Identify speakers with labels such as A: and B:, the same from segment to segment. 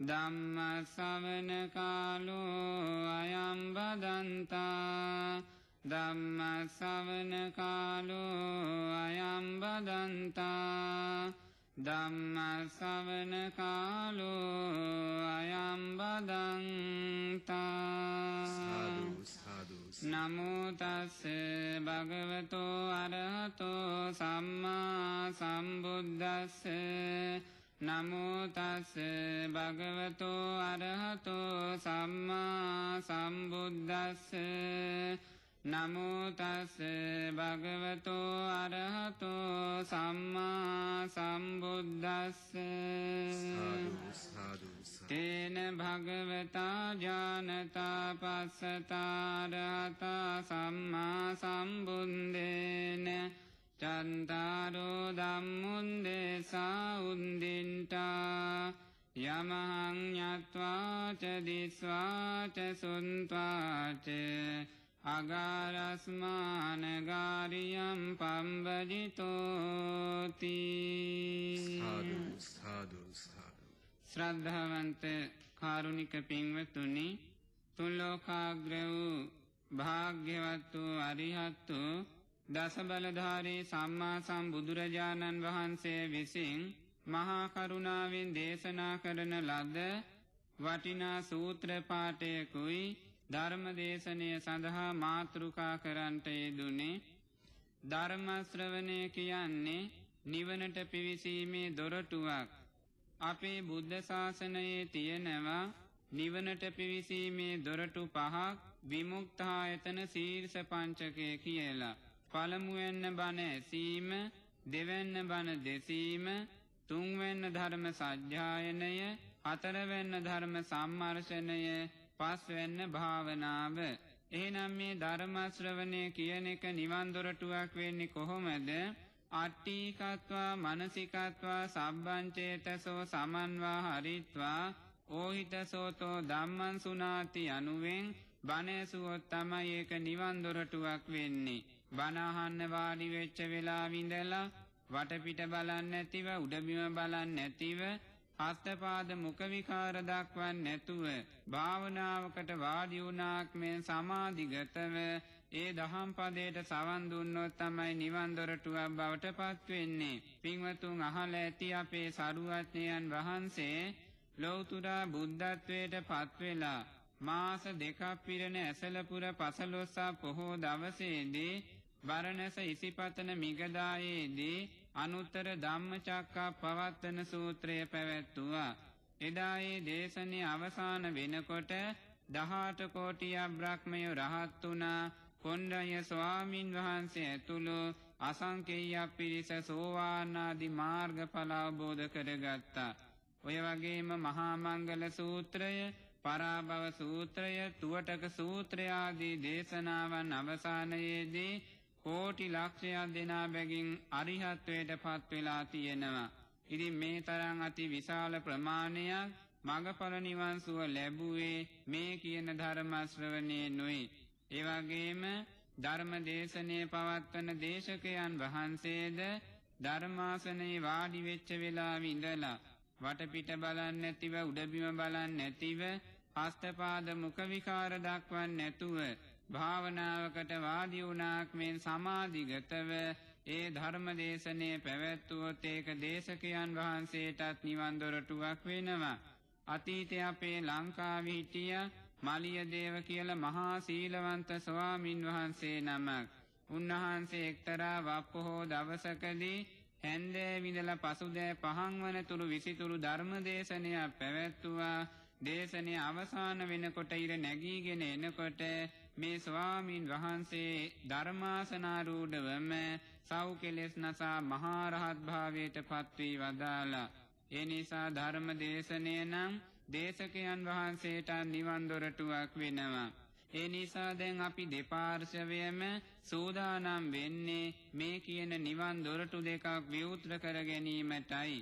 A: ධම්මසවන කාලෝ අයම් බදන්තා ධම්මසවන කාලෝ අයම් බදන්තා ධම්මසවන කාලෝ අයම් බදන්තා නමුතස්ස භගවතෝ අරහතෝ සම්මා සම්බුද්දස්සේ නමුතස්ස භගවතෝ අරහතෝ සම්මා සම්බුද්ධස්ස නමුතස්ස භගවතෝ අරහතෝ සම්මා සම්බුද්ධස්ස තේන භගවතා ජානතා පස්සතාරහතා සම්මා සම්බුන්දේන චන්තාරෝ දම්මුන්දේ සාඋන්දින්ටා යමහං ඥත්වාචදිස්වාච සුන්වාච අගාරස්මානගාරියම් පම්බජිතෝති ශ්‍රද්ධාවන්ත කාරුණික පින්වතුනි තුල්ලෝකාග්‍ර වූ භාග්‍යවත් වූ අරිහත්තු දසබලධාරී සම්මා සම්බුදුරජාණන් වහන්සේ විසින් මහාකරුණාවෙන් දේශනා කරන ලද වටිනා සූත්‍රපාටයකුයි ධර්මදේශනය සඳහා මාතෘකා කරන්ට යෙදුනේ ධර්මශ්‍රවනය කියන්නේ නිවනට පිවිසීමේ දොරටුවක් අපේ බුද්ධ ශාසනයේ තියෙනවා නිවනට පිවිසීමේ දොරටු පහක් විමුක්තායතන සීර්ෂ පංචකය කියලා. පළමුවෙන්න බණ ඇසීම දෙවැන්න බණ දෙසීම තුන්වෙන්න ධර්ම සජ්්‍යායනය හතරවෙන්න ධර්ම සම්මර්ශනය පස්වෙන්න භාවනාව. එහනම් මේ ධර්මශ්‍රවනය කියන එක නිවන්දොරටුවක් වෙන්නේ කොහොමද අට්ටීකත්වා මනසිකත්වා සබ්බංචේතසෝ සමන්වා හරිත්වා ඕහිතසෝතෝ දම්මන් සුනාති අනුවෙන් බනැසුවොත් තමයි ඒක නිවන්දොරටුවක් වෙන්නේ. බනහන්න වාඩි වෙච්ච වෙලාවිඳලා වටපිට බලන් නැතිව උඩමිම බලන් නැතිව හස්තපාද මුඛවිකාර දක්වන් නැතුව භාවනාවකට වාඩි වුණාක් මෙන් සමාධිගතව ඒ දහම් පදයට සවන් දුන්නොත් තමයි නිවන් දොරටුවක් බවට පත් වෙන්නේ. පින්වතුන් අහල ඇති අපේ සරුවත්නයන් වහන්සේ ලෞතුරා බුද්ධත්වයට පත් වෙලා මාස දෙකක් පිරෙන ඇසලපුර පසළොස්සා පොහෝ දවසේදී වරණැස ඉසිපතන මිගදායේදී අනුත්තර ධම්මචක්කා පවත්තන සූත්‍රය පැවැත්තුවා. එදායේ දේශනය අවසාන වෙනකොට දහාට කෝටියක් බ්‍රහ්මයෝ රහත් වුණා කොණ්ඩඤ්ඤ ස්වාමින් වහන්සේ ඇතුළු අසංකේයයක් පිරිස සෝවාන් ආදී මාර්ගඵල අවබෝධ කරගත්තා. ඔය වගේම මහා මංගල සූත්‍රය, පරාභව සූත්‍රය, තුවටක සූත්‍රය ආදී දේශනාවන් අවසානයේදී කෝටි ලක්ෂයක් දෙනා බැගින් අරිහත්වයට පත්වෙලා තියෙනවා. ඉතින් මේ තරම් අති විශාල ප්‍රමාණයක් මඟඵල නිවන් සුව ලැබුවේ මේ කියන ධර්ම ශ්‍රවණයේ නොයි. ඒ වගේම ධර්ම දේශනේ පවත්වන දේශකයන් වහන්සේද ධර්මාසනේ වාඩි වෙච්ච වෙලාවෙ ඉඳලා වටපිට බලන්නේ නැතිව උඩබිම බලන්නේ නැතිව හස්තපාද මුඛ විකාර දක්වන්නේ නැතුව භාවනාවකට වාඩි වුණාක් මෙන් සමාධිගතව ඒ ධර්ම දේශනේ පැවැත්වුවොත් ඒක දේශකයන් වහන්සේටත් නිවන් දොරටුවක් වෙනවා. අතීතේ අපේ ලංකාවේ හිටිය මලියදේව කියලා මහා සීලවන්ත ස්වාමින් වහන්සේ නමක්. උන්වහන්සේ එක්තරා වප්පොහෝ දවසකදී හැන්දෑ විඳලා පසුදෑ පහන් වන තුරු විසිතුරු ධර්ම දේශනයක් පැවැත්වුවා. දේශනය අවසාන වෙනකොට ඉර නැගීගෙන එනකොට මේ ස්වාමින් වහන්සේ ධර්මාසනාරූඪවම සව් කෙලෙස් නසා මහා රහත් භාවයට පත්වී වදාලා ඒ නිසා ධර්ම දේශනය නම් දේශකයන් වහන්සේට නිවන් දොරටුවක් වෙනවා ඒ නිසා දැන් අපි දෙපාර්ශවයම සූදානම් වෙන්නේ මේ කියන නිවන් දොරටු දෙකක් විවෘත කර ගැනීමටයි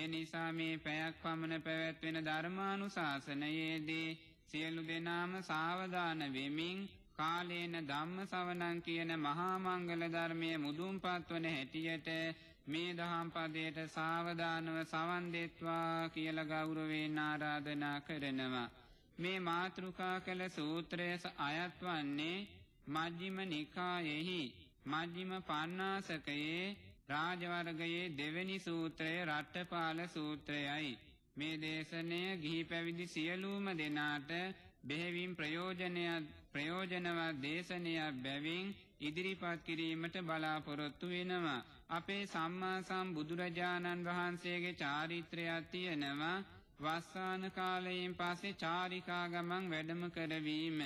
A: ඒ නිසා මේ පැයක් පමණ පැවැත්වෙන ධර්මානුශාසනයේදී සියලු දෙනාම සාවධාන වෙමින් කාලේන ධම්ම සවනං කියන මහා මංගල ධර්මය මුදුන්පත් වන හැටියට මේ දහම් පදයට සාවධානව සවන් දෙත්වා කියලා ගෞරවයෙන් ආරාධනා කරනවා මේ මාතෘකා කළ සූත්‍රය අයත් වන්නේ මජ්ක්‍ධිම නිකායෙහි මජ්ක්‍ධිම පඤ්ඤාසකයේ රාජවර්ගයේ දෙවෙනි සූත්‍රය රට්ඨපාල සූත්‍රයයි මේ දේශනය ගිහි පැවිදි සියලුම දෙනාට බෙහෙවින් ප්‍රයෝජනයක් ප්‍රයෝජනවත් දේශනයක් බැවින් ඉදිරිපත් කිරීමට බලාපොරොත්තු වෙනවා. අපේ සම්මා සම්බුදුරජාණන් වහන්සේගේ චාරිත්‍රයක් තියෙනවා වස්සාන කාලයෙන් පස්සේ චාරිකා ගමන් වැඩම කරවීම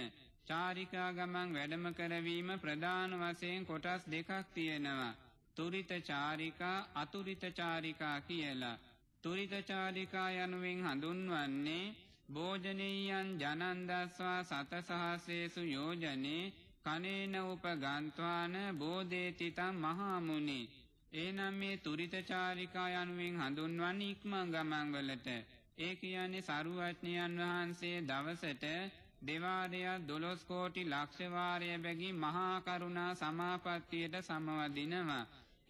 A: චාරිකා ගමන් වැඩම කරවීම ප්‍රධාන වශයෙන් කොටස් දෙකක් තියෙනවා. තුරිත චාරිකා අතුරිත චාරිකා කියලා. තුරිතචාරිකා යනුවෙන් හඳුන්වන්නේ භෝජනීයන් ජනන්දස්වා සතසහසේසු යෝජනේ කනේන උපගන්ත්වාන බෝධේතිතම් මහාමුනේ එනම් මේ තුරිතචාරිකා යනුවෙන් හඳුන්වන්නේ ඉක්මන් ගමන්වලට ඒ කියන්නේ සරුවඥයන් වහන්සේ දවසට දෙවාරය දොළොස් කෝටි ලක්ෂ වාරය බැගී මහා කරුණා සමාපත්තියට සමවදිනවා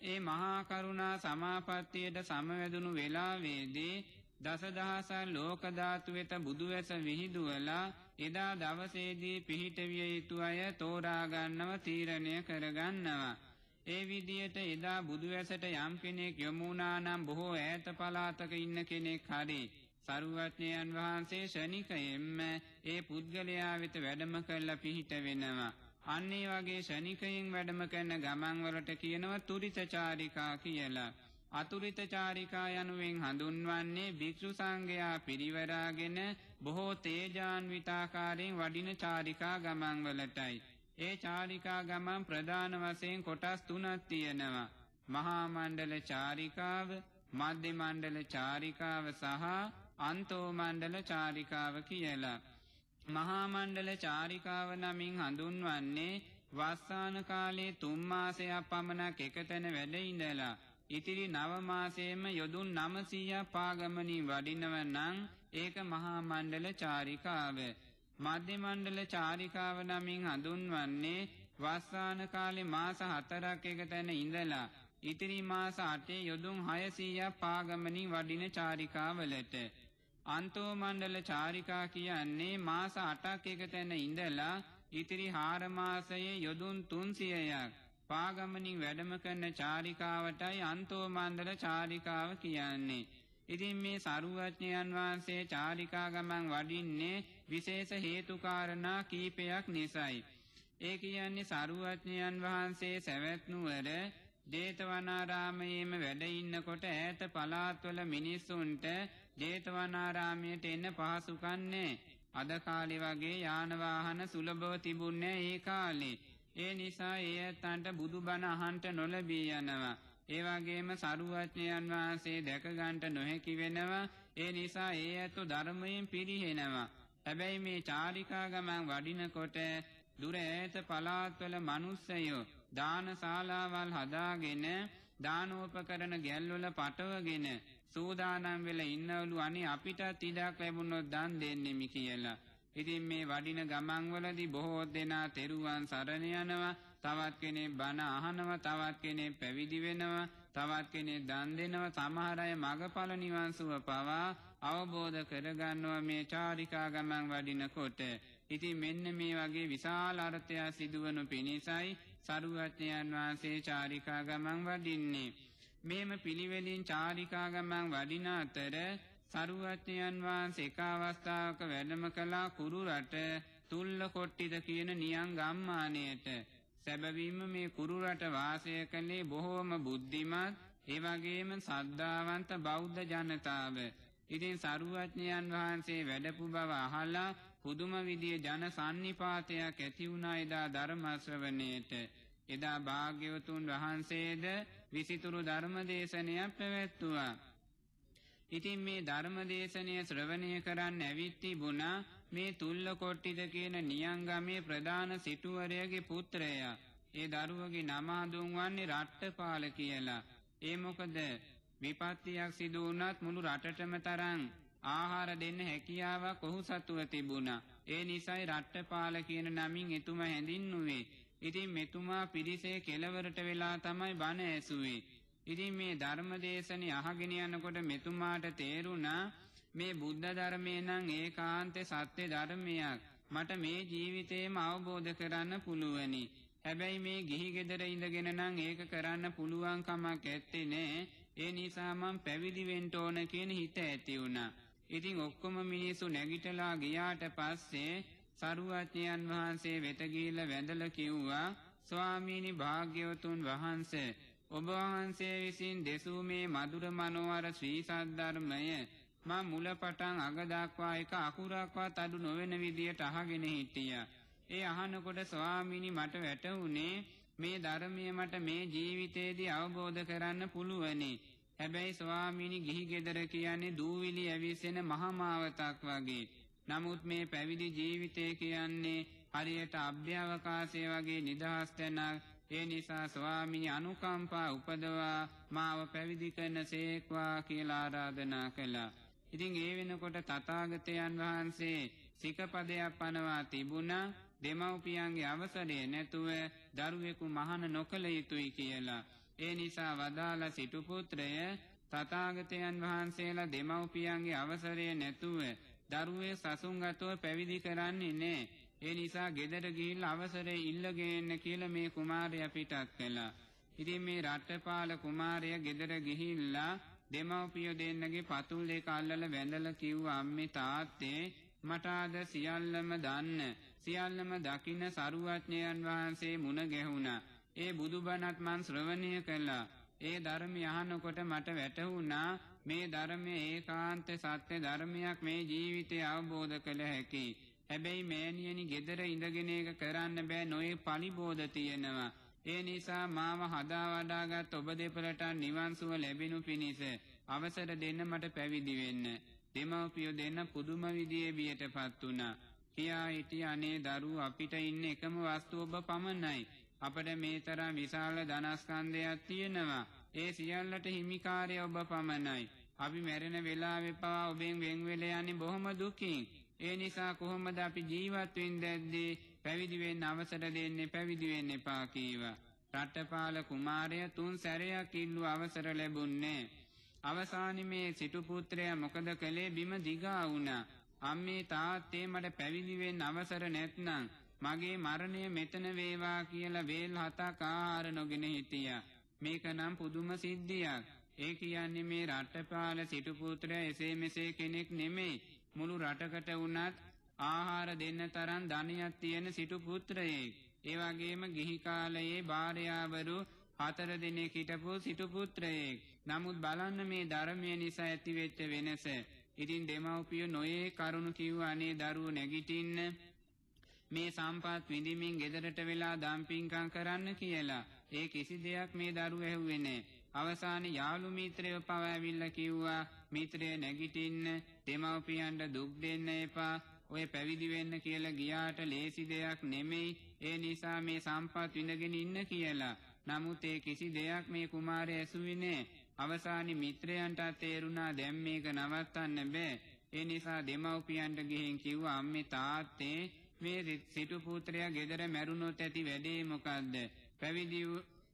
A: ඒ මහා කරුණා සමාපත්තියට සමවැදුණු වෙලාවේදී දසදහසක් ලෝක ධාතු වෙත බුදුවැස විහිදුවලා එදා දවසේදී පිහිටවිය යුතු අය තෝරා ගන්නව තීරණය කරගන්නවා. ඒ විදියට එදා බුදුවැසට යම් කෙනෙක් යොමු වුණා නම් බොහෝ ඈත පළාතක ඉන්න කෙනෙක් හරි සරුවත්ඥයන් වහන්සේ ශනිකයෙන්ම ඒ පුද්ගලයා වෙත වැඩම කරලා පිහිට වෙනවා. අන්න ඒ වගේ ශනිකයෙන් වැඩම කරන ගමන් වලට කියනවා තුරිත චාරිකා කියලා. අතුරිත චාරිකා යනුවෙන් හඳුන්වන්නේ භික්ෂු සංඝයා පිරිවරාගෙන බොහෝ තේජාන්විතාකාරයෙන් වඩින චාරිකා ගමන්වලටයි. ඒ චාරිකා ගමන් ප්‍රධාන වශයෙන් කොටස් තුනක් තියෙනවා. මහා මණ්ඩල චාරිකාව, මධ්‍ය මණ්ඩල චාරිකාව සහ අන්තෝ මණ්ඩල චාරිකාව කියලා. මහාමණ්ඩල චාරිකාව නමින් හඳුන්වන්නේ වස්සාන කාලේ තුන් මාසයක් පමණක් එකතැන වැඩ ඉඳලා ඉතිරි නව මාසයේම යොදුන් 900 පාගමනින් වඩිනව නම් ඒක මහා මණ්ඩල චාරිකාව. මධ්‍ය මණ්ඩල චාරිකාව නමින් හඳුන්වන්නේ වස්සාන කාලේ මාස 4ක් එකතැන ඉඳලා ඉතිරි මාස 8 යොදුන් 600 පාගමනින් වඩින චාරිකාවලට අන්තෝමණ්ඩල චාරිකා කියන්නේ මාස අටක් එක තැන ඉඳලා ඉතිරි හාරමාසයේ යොදුන් තුන්සියයක් පාගමනින් වැඩම කරන චාරිකාවටයි අන්තෝමණ්ඩල චාරිකාව කියන්නේ. ඉතින් මේ සරුවඥයන් වහන්සේ චාරිකා ගමන් වඩින්නේ විශේෂ හේතුකාරණා කීපයක් නිසයි. ඒ කියන්නේ සරුවඥයන් වහන්සේ සැවැත්නුවර දේතවනාරාමයේම වැඩ ඉන්නකොට ඈත පළාත්වල මිනිසුන්ට ජේතවනාරාමයට එන්න පහසුකන්නේ. අද කාලෙ වගේ යානවාහන සුලභව තිබුන්නේ ඒ කාලේ. ඒ නිසා ඒ ඇත්තන්ට බුදුබණ අහන්ට නොලැබී යනවා. ඒ වගේම සරුවඥයන් වහන්සේ දැකගන්ට නොහැකි වෙනවා. ඒ නිසා ඒ ඇත්තෝ ධර්මයෙන් පිරිහෙනවා. හැබැයි මේ චාරිකා ගමන් වඩිනකොට දුර ඈත පළාත්වල මිනිස්සයෝ දානශාලාවල් හදාගෙන දානෝපකරන ගැල්වල පටවගෙන සූදානම් වෙලා ඉන්නවලු අනේ අපිටත් ඉඩක් ලැබුණොත් දන් දෙන්නෙමි කියලා. ඉතින් මේ වඩින ගමන්වලදී බොහෝ දෙනා තෙරුවන් සරණ යනවා, තවත් කෙනෙක් බණ අහනවා, තවත් කෙනෙක් පැවිදි වෙනවා, තවත් කෙනෙක් දන් දෙනවා, සමහර අය මගඵල නිවන් සුව පවා අවබෝධ කරගන්නවා මේ චාරිකා ගමන් වඩිනකොට. ඉතින් මෙන්න මේ වගේ විශාල අර්ථය සිදුවනු පිණිසයි සරුවත්නයන් වහන්සේ චාරිකා ගමන් වඩින්නේ. මෙම පිළිවෙලින් චාරිකා ගමන් වඩින අතර සරුවත්නයන් වහන්සේ එක අවස්ථාවක වැඩම කළා කුරුරට තුල්ල කොට්ටිද කියන නියං ගම්මානයට. සැබවින්ම මේ කුරුරට වාසය කළේ බොහෝම බුද්ධිමත් ඒවගේම සද්ධාවන්ත බෞද්ධ ජනතාව. ඉතින් සරුවඥයන් වහන්සේ වැඩපු බව අහලා පුදුම විදිය ජන sannipātayak ඇති වුණා එදා ධර්ම ශ්‍රවණේට. එදා භාග්‍යවතුන් වහන්සේද විසිතුරු ධර්ම දේශනයක් පැවැත්තුවා. ඉතින් මේ ධර්ම දේශනය ශ්‍රවණය කරන්න ඇවිත් තිබුණා මේ තුල්ලකොට්ටිද කියන නියංගමේ ප්‍රධාන සිටුවරයාගේ පුත්‍රයා. ඒ දරුවගේ නම හඳුන්වන්නේ රට්ටපාල කියලා. ඒ මොකද විපත්තියක් සිදු වුණත් මුළු රටටම තරම් ආහාර දෙන්න හැකියාවක් ඔහු සතුව තිබුණා. ඒ නිසයි රට්ටපාල කියන නමින් එතුම හැඳින්නුවේ. ඉතින් මෙතුමා පිරිසේ කෙළවරට වෙලා තමයි බණ ඇසුවේ. ඉතින් මේ ධර්මදේශනේ අහගෙන යනකොට මෙතුමාට තේරුණා මේ බුද්ධ ධර්මය නම් ඒකාන්ත සත්‍ය ධර්මයක්. මට මේ ජීවිතේම අවබෝධ කරන්න පුළුවනි. හැබැයි මේ ගිහි ගෙදර ඉඳගෙන නම් ඒක කරන්න පුළුවන් කමක් ඇත්තේ නෑ. ඒ නිසා මම පැවිදි වෙන්න ඕන කියන හිත ඇති වුණා. ඉතිං ඔක්කොම මිනිස්සු නැගිටලා ගියාට පස්සේ සරුවත්ඥයන් වහන්සේ වෙතගීල වැඳල කිව්වා ස්වාමීණි භාග්‍යවතුන් වහන්ස ඔබවහන්සේ විසින් දෙසූ මේ මදුර මනෝවර ශ්‍රී සද්ධර්මය මා මුලපටන් අගදක්වා එක අකුරක්වත් අඩු නොවෙන විදියට අහගෙන හිටියා. ඒ අහනකොට ස්වාමීණි මට වැටහුනේ මේ ධර්මය මට මේ ජීවිතේදී අවබෝධ කරන්න පුළුවනේ. හැබැයි ස්වාමීනි ගිහි ගෙදර කියන්නේ දූවිලි ඇවිසෙන මහමාවතක් වගේ. නමුත් මේ පැවිදි ජීවිතය කියන්නේ හරියට අභ්‍යවකාශය වගේ නිදහස් තැනක්. ඒ නිසා ස්වාමීනි අනුකම්පා උපදවා මාව පැවිදි කරන සේක්වා කියලා ආරාධනා කළා. ඉතින් ඒ වෙනකොට තථාගතයන් වහන්සේ සිකපදයක් පනවා තිබුණා දෙමව්පියන්ගේ අවසරය නැතුව දරුවෙකු මහාන නොකළ යුතුයි කියලා. ඒ නිසා වදාළ සිටුපුත්‍රය තතාගතයන් වහන්සේලා දෙමව්පියන්ගේ අවසරය නැතුව දරුවේ සසුන්ගතව පැවිදි කරන්නේ නෑ. ඒ නිසා ගෙදර ගිහිල් අවසරය ඉල්ලගේන්න කියලා මේ කුමාරය පිටත් කළා. ඉතින් මේ රට්ටපාල කුමාරය ගෙදර ගිහිල්ලා දෙමව්පියෝ දෙන්නගේ පතුල් දෙක අල්ලලා වැඳලා කිව්වා අම්මේ තාත්තේ මට අද සියල්ලම දන්න සියල්ලම දකින්න සරුවඥයන් වහන්සේ මුණ ගැහුණා ඒ බුදුබණත් මන් ශ්‍රවණය කළා. ඒ ධර්මය අහනකොට මට වැටහුණා මේ ධර්මය ඒකාන්ත සත්‍ය ධර්මයක් මේ ජීවිතය අවබෝධ කළ හැකි. හැබැයි මෑණියනි gedara ඉඳගෙන ඒක කරන්න බෑ නොයේ පලිබෝධ තියෙනවා. ඒ නිසා මාව හදා වඩාගත් ඔබ දෙපළට නිවන් සුව ලැබෙනු පිණිස අවසර දෙන්න මට පැවිදි වෙන්න. දෙමව්පියෝ දෙන්න පුදුම විදියේ බියටපත් වුණා. කියා හිටිය අනේ දරුවෝ අපිට ඉන්න එකම වස්තුව ඔබ පමණයි. අපට මේ තරම් විශාල ධනස්කන්ධයක් තියෙනවා. ඒ සියල්ලට හිමිකාරය ඔබ පමණයි. අපි මැරෙන වෙලාවේ පවා ඔබෙන් වෙන් වෙලා යන්නේ බොහොම දුකින්. ඒ නිසා කොහොමද අපි ජීවත් වෙන්නේ පැවිදි වෙන්න අවසර දෙන්නේ පැවිදි වෙන්න එපා කීවා. රටපාල කුමාරය තුන් සැරයක් ඉල්ලු අවසර ලැබුණේ. අවසානයේ මේ සිටු පුත්‍රයා මොකද කළේ බිම දිගා වුණා. අම්මේ තාත්තේ මට පැවිදි වෙන්න අවසර නැත්නම් මගේ මරණය මෙතන වේවා කියලා වේල් හතක් ආහාර නොගෙන හිටියා. මේක නම් පුදුම සිද්ධියක්. ඒ කියන්නේ මේ රටපාල සිටුපුත්‍රය එසේ මෙසේ කෙනෙක් නෙමෙයි. මුළු රටකට වුණත් ආහාර දෙන්න තරම් ධනයක් තියෙන සිටුපුත්‍රයෙක්. ඒ වගේම ගිහි කාලයේ භාර්යාවරු හතර දිනේ හිටපු සිටුපුත්‍රයෙක්. නමුත් බලන්න මේ ධර්මය නිසා ඇතිවෙච්ච වෙනස. ඉතින් දෙමව්පිය නොයේ කරුණ කිව්වා අනේ දරුවෝ නැගිටින්න මේ සම්පත් විඳිමින් ගෙදරට වෙලා දම්පින්කම් කරන්න කියලා. ඒ කිසි දෙයක් මේ දරුව ඇහුවේ නැහැ. අවසානයේ යාළු මිත්‍රයව පවෑවිල්ලා කිව්වා මිත්‍රය නැගිටින්න දෙමව්පියන්ට දුක් දෙන්න එපා. ඔය පැවිදි වෙන්න කියලා ගියාට ලේසි දෙයක් නෙමෙයි. ඒ නිසා මේ සම්පත් විඳගෙන ඉන්න කියලා. නමුත් ඒ කිසි දෙයක් මේ කුමාරය ඇසුවේ නැහැ. අවසානයේ මිත්‍රයන්ට තේරුණා දැන් මේක නවත්තන්න බෑ. ඒ නිසා දෙමව්පියන්ට ගිහින් කිව්වා අම්මේ තාත්තේ මේ සිටු පුත්‍රයා ගෙදර මැරුණොත් ඇති වැඩේ මොකද්ද? පැවිදි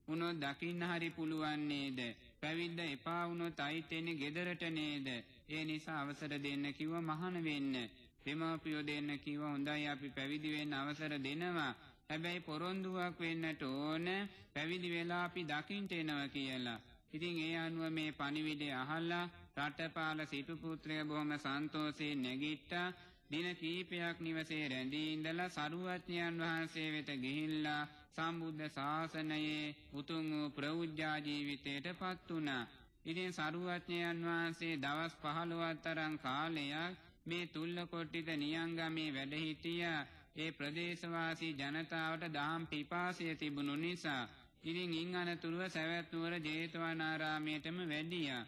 A: වුණොත් දකින්න හරි පුළුවන් නේද? පැවිද්ද එපා වුණොත් අයිත් එන්නේ ගෙදරට නේද? ඒ නිසා අවසර දෙන්න කිව්ව මහාන වෙන්න. දෙමාපියෝ දෙන්න කිව්ව හොඳයි අපි පැවිදි වෙන්න අවසර දෙනවා. හැබැයි පොරොන්දුවක් වෙන්නට ඕන පැවිදි වෙලා අපි දකින්න එනවා කියලා. ඉතින් ඒ අනුව මේ පණිවිඩය අහලා රටපාල සිටු පුත්‍රයා බොහොම සන්තෝෂයෙන් නැගිට්ටා. දින කීපයක් නිවසේ රැඳී ඉඳලා සරුවත්ඥයන් වහන්සේ වෙත ගිහිල්ලා සම්බුද්ධ ශාසනයේ උතුම් වූ ප්‍රෞජ්ජා ජීවිතයටපත් වුණා. ඉතින් සරුවත්ඥයන් වහන්සේ දවස් 15ක් තරම් කාලයක් මේ තුල්ලකොට්ටිද නියංගමේ වැඩ හිටියා. ඒ ප්‍රදේශවාසී ජනතාවට දහම් පිපාසය තිබුණු නිසා ඉතින් ඉන් අනතුරුව සැවැත් නුවර ජේතවනාරාමයටම වැඩියා.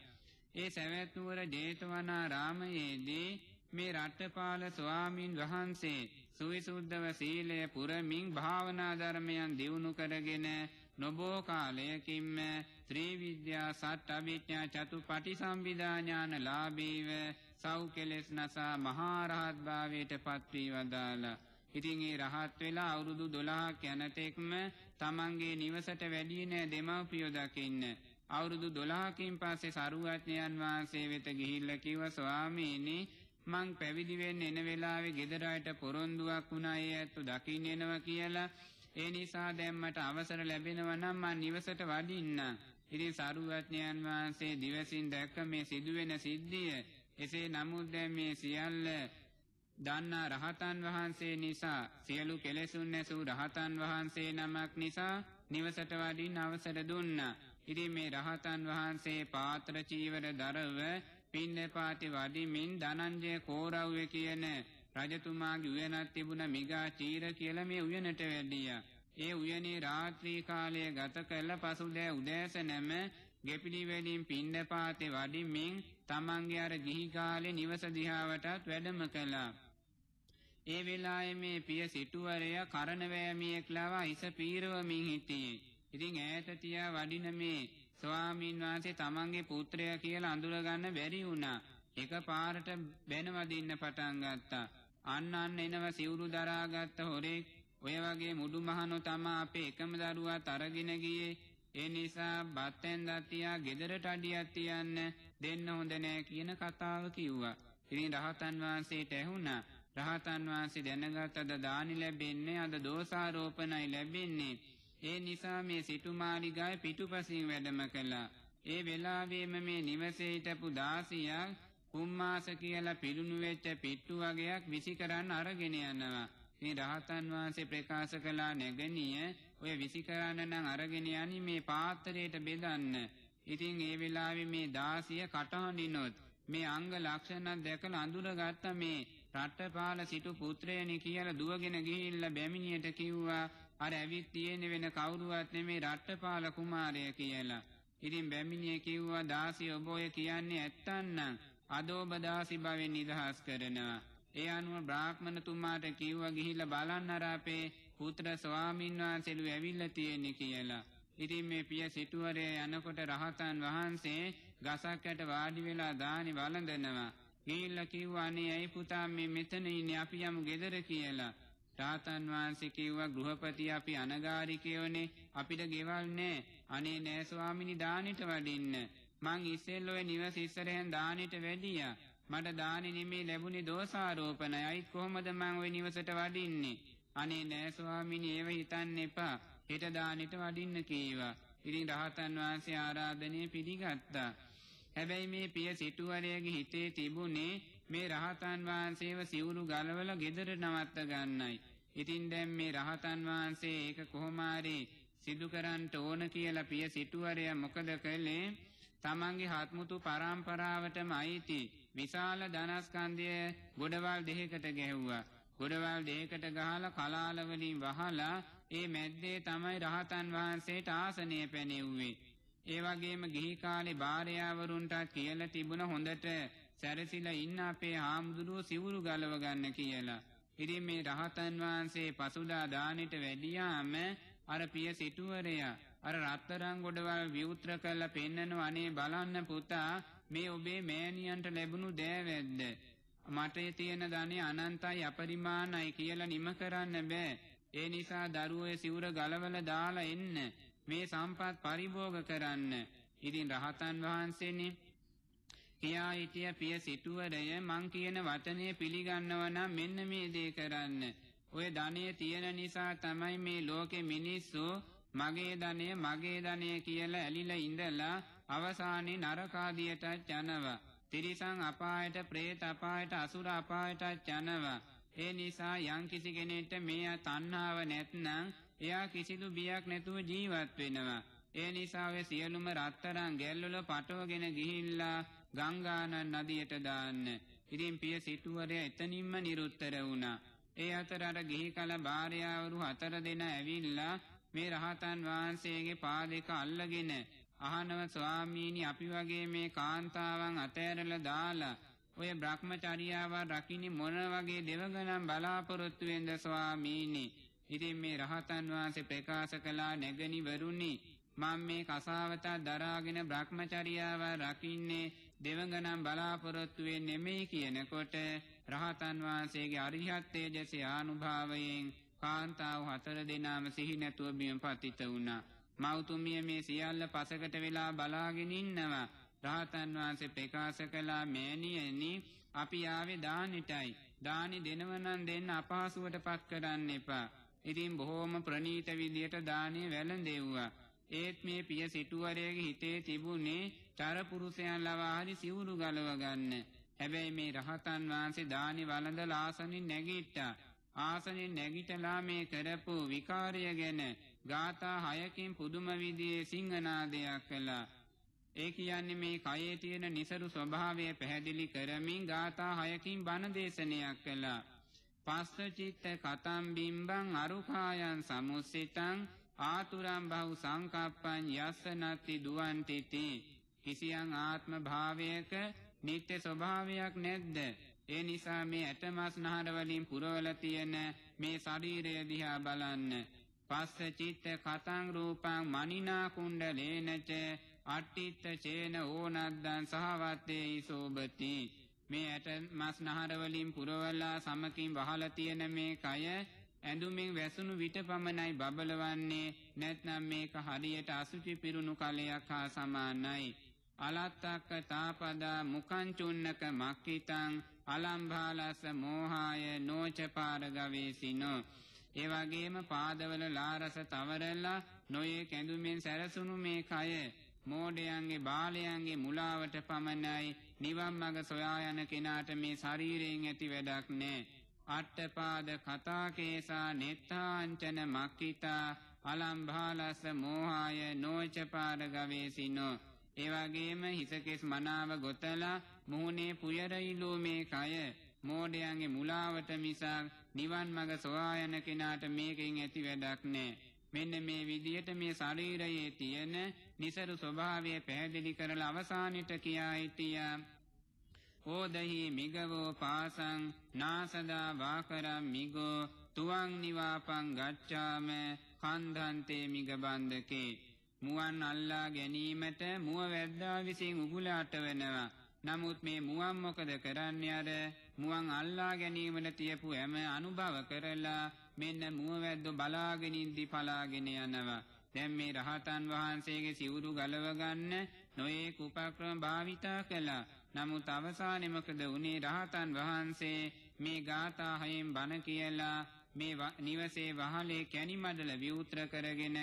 A: ඒ සැවැත් නුවර ජේතවනාරාමයේදී මේ රට්ටපාල ස්වාමින් වහන්සේ සුවිසුද්ධව සීලය පුරමින් භාවනා ධර්මයන් දියුණු කරගෙන නොබෝ කාලයකින්ම ත්‍රිවිද්‍යා සත් අවිඥා චතුපටි සම්විධාඥාන ලාභීව සව් කෙලෙස් නසා මහරහත් භාවයට පත්වී වදාලා ඉතින් ඒ රහත් වෙලා අවුරුදු 12ක් යනතෙක්ම තමන්ගේ නිවසට වැඩි නෑ දෙමව්පියෝ දකින්න අවුරුදු 12කින් පස්සේ සරුවත්ඥයන් වහන්සේ වෙත ගිහිල්ලා කිව්වා ස්වාමීනි මං පැවිදිවෙන් එන වෙලාවේ ගෙදරායට පොරොන්දුවක් වුණා ඒ ඇත්තු දකිින් එනවා කියලා ඒ නිසා දැම්මට අවසර ලැබෙනවනම් මං නිවසට වඩින්න. ඉතින් සරුවඥයන් වහන්සේ දිවසින් දැක්ක මේ සිදුවෙන සිද්ධිය එසේ නමුත් දැන් මේ සියල්ල දන්නා රහතන් වහන්සේ නිසා සියලු කෙලෙසුන් නැසූ රහතන් වහන්සේ නමක් නිසා නිවසට වඩින් අවසර දුන්නා. ඉතින් මේ රහතන් වහන්සේ පාත්‍ර චීවර දරව පින්නපාති වඩිමින් ධනංජය කෝරව්ව කියන රජතුමාගේ උයනක් තිබුණ මිගා චීර කියලා මේ උයනට වැඩියා. ඒ උයනේ රාත්‍රී කාලය ගත කළ පසුදෑ උදෑසනම ගෙපිලි වලින් පින්නපාතේ වඩිමින් තමන්ගේ අර ගිහි කාලේ නිවස දිහාවටත් වැඩම කළා. ඒ වෙලාවේ මේ පිය සිටුවරයා කරනවෑමියෙක් ලවා හිස පීරවමින් හිටියේ. ඉතින් ඈත තියා වඩින මේ ස්වාමීන් වහන්සේ තමන්ගේ පුත්‍රයා කියලා අඳුරගන්න බැරි වුණා. එක පාරට බැනවදින්න පටන් ගත්තා. අන්න අන්න එනව සිවුරු දරාගත්ත හොරෙක් ඔය වගේ මුඩු මහනෝ තමා අපේ එකම දරුවා තරගෙන ගියේ. ඒ නිසා බත්ෙන් දතියා ගෙදරට අඩියක් තියන්න දෙන්න හොඳ නෑ කියන කතාව කිව්වා. ඉතින් රහතන් වහන්සේට ඇහුණා රහතන් වහන්සේ දැනගත් අද දානි ලැබෙන්නේ අද දෝෂාරෝපණයි ලැබෙන්නේ ඒ නිසා මේ සිටුමාලිගාවේ පිටුපසින් වැඩම කළා. ඒ වෙලාවේම මේ නිවසේ හිටපු දාසියක් කුම්මාස කියලා පිළුණු වෙච්ච පිට්ටු වගයක් විසිකරන් අරගෙන යනවා. මේ රහතන් වහන්සේ ප්‍රකාශ කළා නැගණිය ඔය විසිකරන්න නම් අරගෙන යනි මේ පාත්‍රයට බෙදන්න. ඉතින් ඒ වෙලාවේ මේ දාසිය කටහඬිනොත් මේ අංග ලක්ෂණ දැකලා අඳුරගත්ත මේ රට්ටපාල සිටු පුත්‍රයනි කියලා දුවගෙන ගිහිල්ලා බැමිණියට කිව්වා අර ඇවිත් තියෙන වෙන කවුරුවත් නෙමේ රට්ටපාල කුමාරය කියලා. ඉතින් බැමිණිය කිව්වා දාසි ඔබ ඔය කියන්නේ ඇත්තන්නම් අද ඔබ දාසි භවෙන් නිදහස් කරනවා. ඒ අනුව බ්‍රාහ්මණතුමාට කිව්වා ගිහිල්ලා බලන්න අර අපේ පුත්‍ර ස්වාමීන් වහන්සේලු ඇවිල්ලා තියෙන්නේ කියලා. ඉතින් මේ පිය සිටුවරේ යනකොට රහතන් වහන්සේ ගසක් යට වාඩි වෙලා දානි වළඳනවා. ගිහිල්ලා කිව්වානේ ඇයි පුතා මේ මෙතන ඉන්නේ අපි යමු ගෙදර කියලා. රාතන් වහන්සේ කිව්වා ගෘහපති අපි අනගාരികයෝනේ අපිට ගෙවල් නෑ. අනේ නෑ ස්වාමිනි දානෙට වඩින්න. මං ඉස්සෙල්ල ඔය නිවස ඉස්සරහෙන් දානෙට වැඩියා. මට දානෙ නෙමේ ලැබුණේ දෝෂාරෝපණයයි කොහොමද මං ওই නිවසට වඩින්නේ? අනේ නෑ ස්වාමිනී ඒව හිතන්න එපා. හෙට දානෙට වඩින්න කීවා. ඉතින් රහතන් වහන්සේ ආරාධනය පිළිගත්තා. හැබැයි මේ පිය සිටුවරයගේ හිතේ තිබුණේ මේ රහතන් වහන්සේව සිවුරු ගලවල ගෙදර නවත්ත ගන්නයි. ඉතින් දැන් මේ රහතන් වහන්සේ ඒක කොහොමාරි සිදු කරන්න ඕන කියලා පිය සිටුවරය මොකද කළේ? තමන්ගේ හත්මුතු පරම්පරාවටම අයිති විශාල ධනස්කන්ධය ගොඩවල් දෙකකට ගැහුවා. ගොඩවල් දෙකකට ගහලා කලාල වලින් වහලා ඒ මැද්දේ තමයි රහතන් වහන්සේට ආසනය පැනෙව්වේ. ඒ වගේම ගිහි කාලේ භාර්යාවරුන්ට කියලා තිබුණ හොඳට සැරසිලා ඉන්න අපේ හාමුදුරුවෝ සිවුරු ගලව ගන්න කියලා. ඉතින් මේ රහතන් වහන්සේ පසුදා දානෙට වැඩියාම අර පිය සිටුවරයා අර රත්තරන් ගොඩවල් විවුත්‍ර කරලා පෙන්නනව අනේ බලන්න පුතා මේ ඔබේ මෑණියන්ට ලැබුණු දෑවැද්ද. මට තියෙන ධනෙ අනන්තයි අපරිමාණයි කියලා නිම කරන්න බෑ. ඒ නිසා දරුවෝ සිවුර ගලවලා දාලා එන්න. මේ සම්පත් පරිභෝග කරන්න. ඉතින් රහතන් වහන්සේනේ කියා හිටිය පිය සිටුවරය මං කියන වචනේ පිළිගන්නව නම් මෙන්න මේ දේ කරන්න. ඔය ධනෙ තියෙන නිසා තමයි මේ ලෝකෙ මිනිස්සු මගේ ධනෙ මගේ ධනෙ කියලා ඇලිලා ඉඳලා අවසානයේ නරකාදියටත් යනවා. තිරිසන් අපායට, പ്രേත අපායට, අසුර අපායටත් යනවා. ඒ නිසා යම්කිසි කෙනෙක්ට මේ තණ්හාව නැත්නම් එයා කිසිදු බියක් නැතුව ජීවත් වෙනවා. ඒ නිසා ඔය සියලුම රත්තරන් ගැල්වල පටවගෙන ගිහිල්ලා ගංගානන් නදියට දාන්න. ඉතින් පිය සිටුවරයා එතනින්ම නිරුත්තර වුණා. ඒ අතර අර ගිහි කල භාර්යාවරු හතර දෙන ඇවිල්ලා මේ රහතන් වහන්සේගේ පාදෙක අල්ලගෙන අහනව ස්වාමීනි අපි වගේ මේ කාන්තාවන් අතෑරලා දාලා ඔය බ්‍රහ්මචර්යාව රකින්න මොන වගේ දෙවගණන් බලාපොරොත්තු වෙන්ද ස්වාමීනි ඉතින් මේ රහතන් වහන්සේ ප්‍රකාශ කළා නැගනිවරුනි මම මේ කසාවත දරාගෙන Brahmacharyaව රකින්නේ දෙවඟනම් බලාපොරොත්තු වෙන්නේ නෙමෙයි කියනකොට රහතන් වහන්සේගේ අරිහත් තේජසේ ආනුභාවයෙන් කාන්තාව හතර දෙනාම සිහි නැතුව බිම පතිත වුණා. මෞතුමිය මේ සියල්ල පසකට වෙලා බලාගෙන ඉන්නවා. රහතන් වහන්සේ ප්‍රකාශ කළා මෑණියනි අපි ආවේ දානෙටයි. දානි දෙනව නම් දෙන්න අපහසුවට පත් කරන්න එපා. ඉතින් බොහෝම ප්‍රනීත විදියට දානය වැළඳෙව්වා. ඒත් මේ පිය සිටුවරයගේ හිතේ තිබුණේ චරපුරුෂයන් ලවා හරි සිවුරු ගලව ගන්න. හැබැයි මේ රහතන් වහන්සේ දානි වළඳලා ආසනින් නැගිට්ටා. ආසනින් නැගිටලා මේ කරපු විකාරය ගැන ගාථා හයකින් පුදුම විදියේ සිංහනාදයක් කළා. ඒ කියන්නේ මේ කයේ තියෙන નિසරු ස්වභාවය පැහැදිලි කරමින් ගාථා හයකින් බණ දේශනයක් කළා. පස්සචිත්ත කතම් බිම්බං අරුකායන් සමුස්සිතං ආතුරම් බහු සංකප්පං යස්ස නත්ති දුවන්තිති කිසියම් ආත්ම භාවයක නිත්‍ය ස්වභාවයක් නැද්ද ඒ නිසා මේ ඇතමස් නහර වලින් පුරවල තියෙන මේ ශරීරය දිහා බලන්න පස්ස චිත්ත කතං රූපං මනිනා කුණ්ඩලේනච අට්ඨිත්ත චේන ඕනද්දං සහවත්තේ ඊසෝබති මේ ඇට මස් නහර වලින් පුරවලා සමකින් වහලා තියෙන මේ කය ඇඳුමින් වැසුණු විට පමණයි බබලවන්නේ නැත්නම් මේක හරියට අසුචි පිරුණු කලයක් හා සමානයි අලත්තක්ක තාපදා මුකං චුන්නක මක්කිතං අලම්භාලස මෝහාය නෝචපාර ගවේසිනෝ ඒ වගේම පාදවල ලාරස තවරලා නොයේ කැඳුමින් සැරසුණු මේ කය මෝඩයන්ගේ බාලයන්ගේ මුලාවට පමණයි නිවන් මඟ සොයා යන කෙනාට මේ ශරීරයෙන් ඇති වැඩක් නෑ. අට්ඨපාද කතාකේසා නෙත්තාංචන මක්කිතා අලම්භාලස මෝහාය නෝචපාර ගවේසිනෝ ඒ වගේම හිසකෙස් මනාව ගොතලා මුහුණේ පුයරයිලෝ මේ කය මෝඩයන්ගේ මුලාවට මිසක් නිවන් මඟ සොයා යන කෙනාට මේකෙන් ඇති වැඩක් නෑ. මෙන්න මේ විදියට මේ ශරීරයේ තියෙන නිසරු ස්වභාවය පැහැදිලි කරලා අවසානෙට කියා හිටියා ඕදහි මිගවෝ පාසං නාසදා වාකරම් මිගෝ තුවං නිවාපං ගච්ඡාම කන්ධන්තේ මිගබන්දකේ මුවන් අල්ලා ගැනීමට මුව වැද්දා විසින් උගුල අටවනවා නමුත් මේ මුවන් මොකද කරන්නේ අර මුවන් අල්ලා ගැනීමට තියපු හැම අනුභව කරලා මෙන්න මුව වැද්දෝ බලාගෙන ඉඳි පලාගෙන යනවා දැන් මේ රහතන් වහන්සේගේ සිවුරු ගලව ගන්න නොයේ කුපක්‍රම භාවිතා කළා. නමුත් අවසානෙමකද උනේ රහතන් වහන්සේ මේ ගාථා හයෙන් බණ කියලා මේ නිවසේ වහලේ කැණි මඩල විවුත්‍ර කරගෙන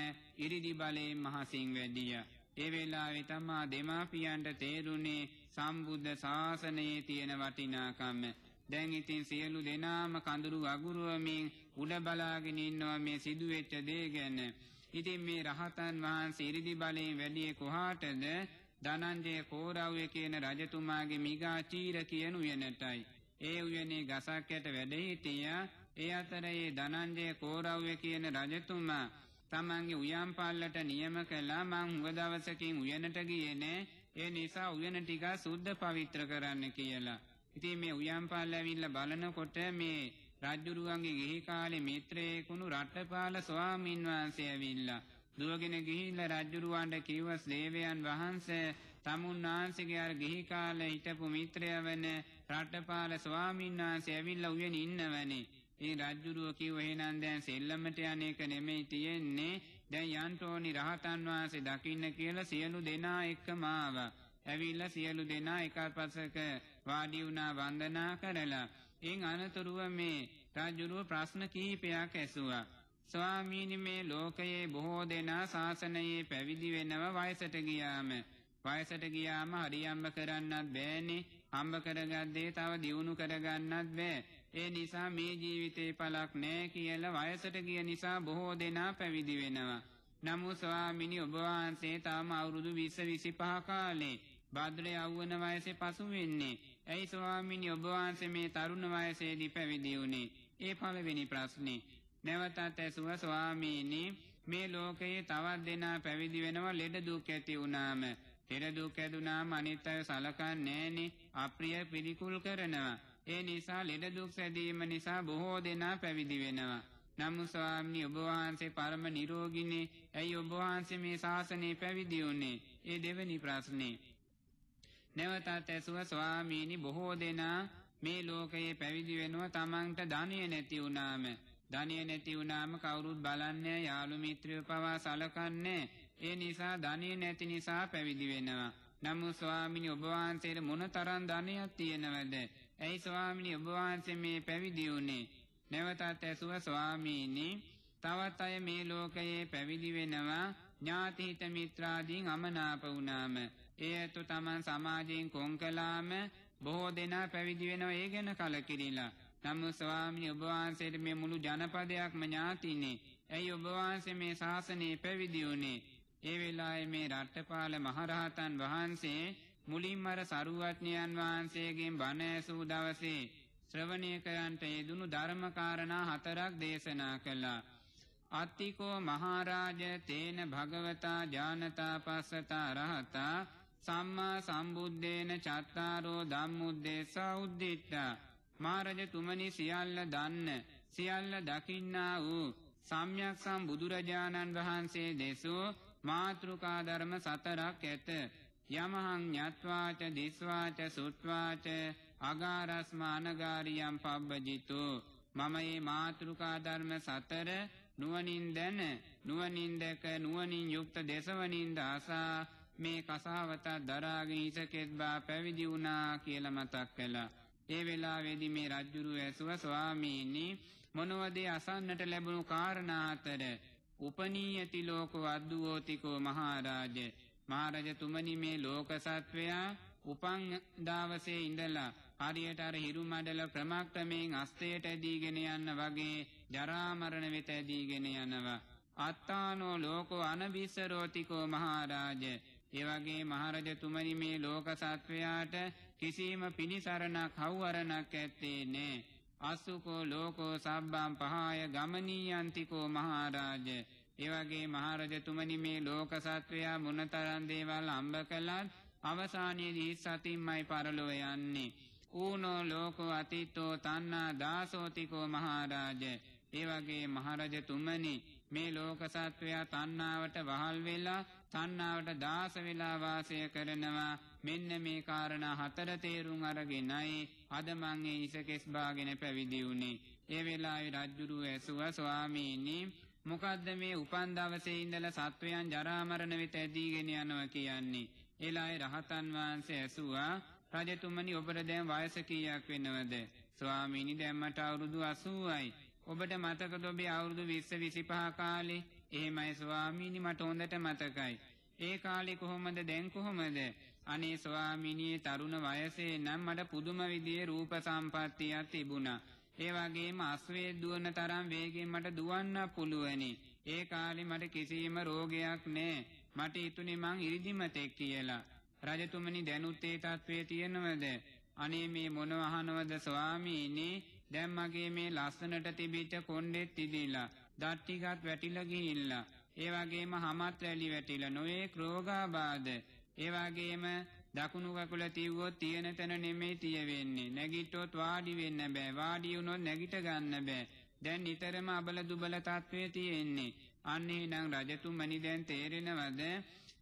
A: ඉරිදි බලයෙන් මහසින් වැදියා. ඒ වෙලාවේ තමා දෙමාපියන්ට තේරුණේ සම්බුද්ධ ශාසනයේ තියෙන වටිනාකම. දැන් ඉතින් සියලු දෙනාම කඳුළු අගුරුවමින් උඩ බලාගෙන ඉන්නවා මේ සිදුවෙච්ච දේ ගැන. ඉතින් මේ රහතන් වහන්සේ ඉරිදි බලයෙන් වැඩිය කොහාටද ධනංජය කෝරව්‍ය කියන රජතුමාගේ මිගා චීර කියන උයනටයි. ඒ උයනේ ගසක් යට වැඩ හිටිය ඒ අතර ඒ ධනංජය කෝරව්‍ය කියන රජතුමා තමන්ගේ උයම් පල්ලට නියම කළා මං හුඟ දවසකින් උයනට ගියේ නෑ ඒ නිසා උයන ටික සුද්ධ පවිත්‍ර කරන්න කියලා. ඉතින් මේ උයම් පල්ල ඇවිල්ලා බලනකොට මේ රජ්ජුරුවන්ගේ ගිහි කාලේ මිත්‍රයෙකුණු රට්ටපාල ස්වාමින් වහන්සේ ඇවිල්ලා දුවගෙන ගිහිල්ලා රජ්ජුරුවන්ට කිව්වස් දේවයන් වහන්සේ තමුන් වහන්සේගේ අර ගිහි කාලේ හිටපු මිත්‍රයා වෙන රට්ටපාල ස්වාමින් වහන්සේ ඇවිල්ලා උයන ඉන්නවනේ ඒ රජ්ජුරුව කිව්ව එහෙනම් දැන් සෙල්ලමට යන්නේක නෙමෙයි තියෙන්නේ දැන් යන්ටෝනි රහතන් වහන්සේ දකින්න කියලා සියලු දෙනා එක්කම ආවා. ඇවිල්ලා සියලු දෙනා එකපසක වාඩි වුණා වන්දනා කරලා ඉන් අනතුරුව මේ රාජුරුව ප්‍රශ්න කිහිපයක් ඇසුවා. ස්වාමීනි මේ ලෝකයේ බොහෝ දෙනා ශාසනයේ පැවිදි වෙනව වයසට ගියාම වයසට ගියාම හරියම්බ කරන්නත් බෑනේ හම්බ කරගද්දේ තව දියුණු කරගන්නත් බෑ ඒ නිසා මේ ජීවිතේ පලක් නෑ කියලා වයසට ගිය නිසා බොහෝ දෙනා පැවිදි වෙනවා නමුත් ස්වාමිනි ඔබ වහන්සේ තාම අවුරුදු 20 25 කාලේ භාද්‍රය යවුන වයසේ පසු වෙන්නේ ඇයි ස්වාමීනි ඔබ වහන්සේ මේ තරුණ වයසේදී පැවිදි වුණේ? ඒ පළවෙනි ප්‍රශ්නේ. නැවතත් ඇසුව ස්වාමීනි මේ ලෝකයේ තවත් දෙනා පැවිදි වෙනවා ලෙඩ දුක් ඇති වුණාම. ලෙඩ දුක් ඇදුනාම අනිත් අය සලකන්නේ නැහනේ. අප්‍රිය පිළිකුල් කරනවා. ඒ නිසා ලෙඩ දුක් සැදීම නිසා බොහෝ දෙනා පැවිදි වෙනවා. නමු ස්වාමී ඔබ වහන්සේ පරම නිරෝගිනේ. ඇයි ඔබ වහන්සේ මේ ශාසනය පැවිදි වුණේ? ඒ දෙවෙනි ප්‍රශ්නේ. නැවතත් ඇසුව ස්වාමීනි බොහෝ දෙනා මේ ලෝකයේ පැවිදි වෙනවා තමන්ට ධනිය නැති වුණාම. ධනිය නැති වුණාම කවුරුත් බලන්නේ යාළු මිත්‍රයෝ පවා සලකන්නේ. ඒ නිසා ධනිය නැති නිසා පැවිදි වෙනවා. නමුත් ස්වාමිනි ඔබ වහන්සේට මොනතරම් ධනියක් තියෙනවද? ඇයි ස්වාමිනි ඔබ වහන්සේ මේ පැවිදි වුණේ? නැවතත් ඇසුව ස්වාමීනි තවත් අය මේ ලෝකයේ පැවිදි වෙනවා ඥාති හිත මිත්‍රාදීන් අමනාප වුණාම එයතු තමන් සමාජයෙන් කොංකලාම බොහෝ දෙනා පැවිදි වෙනවා ඒ ගැන කලකිරිලා. නමුත් ස්වාමීන් වහන්සේට මේ මුළු ජනපදයක්ම ඥාතිනේ. ඇයි ඔබ වහන්සේ මේ ශාසනය පැවිදි වුනේ? ඒ වෙලාවේ මේ රට්ටපාල මහරහතන් වහන්සේ මුලින්ම අර සරුවත්ඥයන් වහන්සේගෙන් බණ ඇසූ දවසේ ශ්‍රවණය කරන්ට යෙදුණු ධර්මකාරණා හතරක් දේශනා කළා. අත්තිකෝ මහරජ තේන භගවතා ඥානතා පස්සතා රහතා සම්මා සම්බුද්ධේන චත්තාරෝ ධම්මුද්දේශා උද්දිට්ඨා මා රජතුමනි සියල්ල දන්න සියල්ල දකින්නා වූ සම්්‍යක් සම්බුදුරජාණන් වහන්සේ දෙසූ මාතෘකා ධර්ම සතරක් ඇත යමහං ඤත්වාච දිස්වාච සුත්වාච අගාරස්මානගාරියම් පබ්බජිතෝ මම මේ මාතෘකා ධර්ම සතර නුවණින් දැන නුවණින් දැක නුවණින් යුක්ත දේශවණින් දාසා මේ කසාවතත් දරාගෙන ඉසකෙත්බා පැවිදි වුණා කියලා මතක් කළා. ඒ වෙලාවේදී මේ රජුරු ඇසුව ස්වාමීනි මොනවද අසන්නට ලැබුණු කාරණා අතර උපනීයති ලෝක වද්දුවෝතිකෝ මහරජ මහරජතුමනි මේ ලෝක සත්වයා උපන් දවසේ ඉඳලා හරියට අර හිරු මඩල ප්‍රමක්‍රමයෙන් අස්තයට ඇදීගෙන යන වගේ ජරා මරණ වෙත ඇදීගෙන යනවා අත්තානෝ ලෝකෝ අනබිසරෝතිකෝ මහරජා එවගේ මහරජතුමනි මේ ලෝක සත්වයාට කිසිම පිනිසරණක් හවුවරණක් ඇත්තේ නෑ. අස්සුකෝ ලෝකෝ සබ්බම් පහාය ගමනීයන්තිකෝ මහාරාජ එවගේ මහරජතුමනි මේ ලෝක සත්වයා මුණතරන් දේවල් අම්බ කළත් අවසානයේදී සතින්මයි පරලොව යන්නේ. ඌනෝ ලෝකෝ අතීතෝ තණ්හා දාසෝතිකෝ මහරජ. එවගේ මහරජතුමනි මේ ලෝක සත්වයා තණ්හාවට වහල් වෙලා තණ්හාවට දාස වෙලා වාසය කරනවා මෙන්න මේ කාරණා හතර තේරුම් අරගෙනයි අද මං ඒ ඉසකෙස් බාගෙන පැවිදි වුනේ. ඒ වෙලාවේ රජුරු ඇසුවා ස්වාමීනි මොකද්ද මේ උපන් දවසේ ඉඳලා සත්වයන් ජරා මරණ වෙත ඇදීගෙන යනවා කියන්නේ? එලායි රහතන් වහන්සේ ඇසුවා රජතුමනි ඔබට දැන් වයස කීයක් වෙනවද? ස්වාමීනි දැන් මට අවුරුදු 80යි. ඔබට මතකද ඔබේ අවුරුදු 20 25 කාලේ එහෙමයි ස්වාමීනි මට හොඳට මතකයි. ඒ කාලේ කොහොමද දැන් කොහොමද? අනේ ස්වාමීනි තරුණ වයසේ නම් මට පුදුම විදිහේ රූප සම්පත්තියක් තිබුණා. ඒ වගේම අස්වේ දුවන තරම් වේගෙන් මට දුවන්න පුළුවනි. ඒ කාලේ මට කිසිම රෝගයක් නෑ. මට ඉතුනේ මං ඉරිදිමතෙක් කියලා. රජතුමනි දැනුත් ඒ තත්වයේ තියෙනවද? අනේ මේ මොන අහනවද ස්වාමීනි? දැන් මගේ මේ ලස්සනට තිබිච්ච කොණ්ඩෙත් ඉදිලා දට්ටිකත් වැටිලගිහිල්ලා. ඒවාගේම හමත් ඇලි වැටිල නොේ ක්‍රෝගාබාද. ඒවාගේම දකුණුකකුල තිව්වොත් තියෙන තැන නෙමේ තියවෙන්නේ. නැගිට්ටොත් වාඩි වෙන්න බෑ වාඩියුුණොත් නැගිට ගන්න බෑ. දැන් නිතරම අබල දුබල තත්ත්වය තියෙන්නේ. අන්නේ නං රජතුමනි දැන් තේරෙනවද.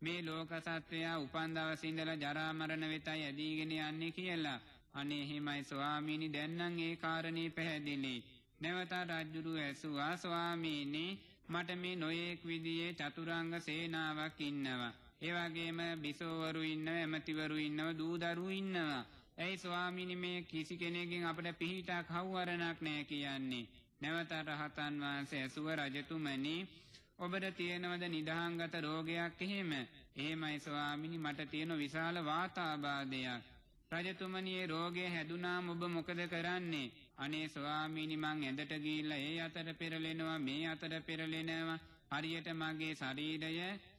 A: මේ ලෝකසත්වයා උපන්දවසින්දල ජරාමරණ වෙතයි ඇදීගෙන යන්නේ කියලා. අනේ එහෙමයි ස්වාමීනි දැන්නම් ඒ කාරණේ පැහැදිලි. නැවතත් රජ්ජුරු ඇසුවා ස්වාමීනි මට මේ නොයෙක් විදියේ චතුරංග සේනාවක් ඉන්නවා. ඒ වගේම බිසෝවරු ඉන්නව, එමතිවරු ඉන්නව, දූදරු ඉන්නවා. ඇයි ස්වාමීනි මේ කිසි කෙනෙක්ගෙන් අපිට පිහිටක් හවුවරණක් නැහැ කියන්නේ? නැවත රහතන් වහන්සේ ඇසුව රජතුමනි ඔබට තියෙනවද නිදහංගත රෝගයක් එහෙම? එහෙමයි ස්වාමිනි මට තියෙන විශාල වාතාබාධයක්. රජතුමනි, මේ රෝගය හැදුනාම ඔබ මොකද කරන්නේ? අනේ ස්වාමීනි මං ඇඳට ගිහිල්ලා ඒ අතර පෙරලෙනවා මේ අතර පෙරලෙනවා හරියට මගේ ශරීරය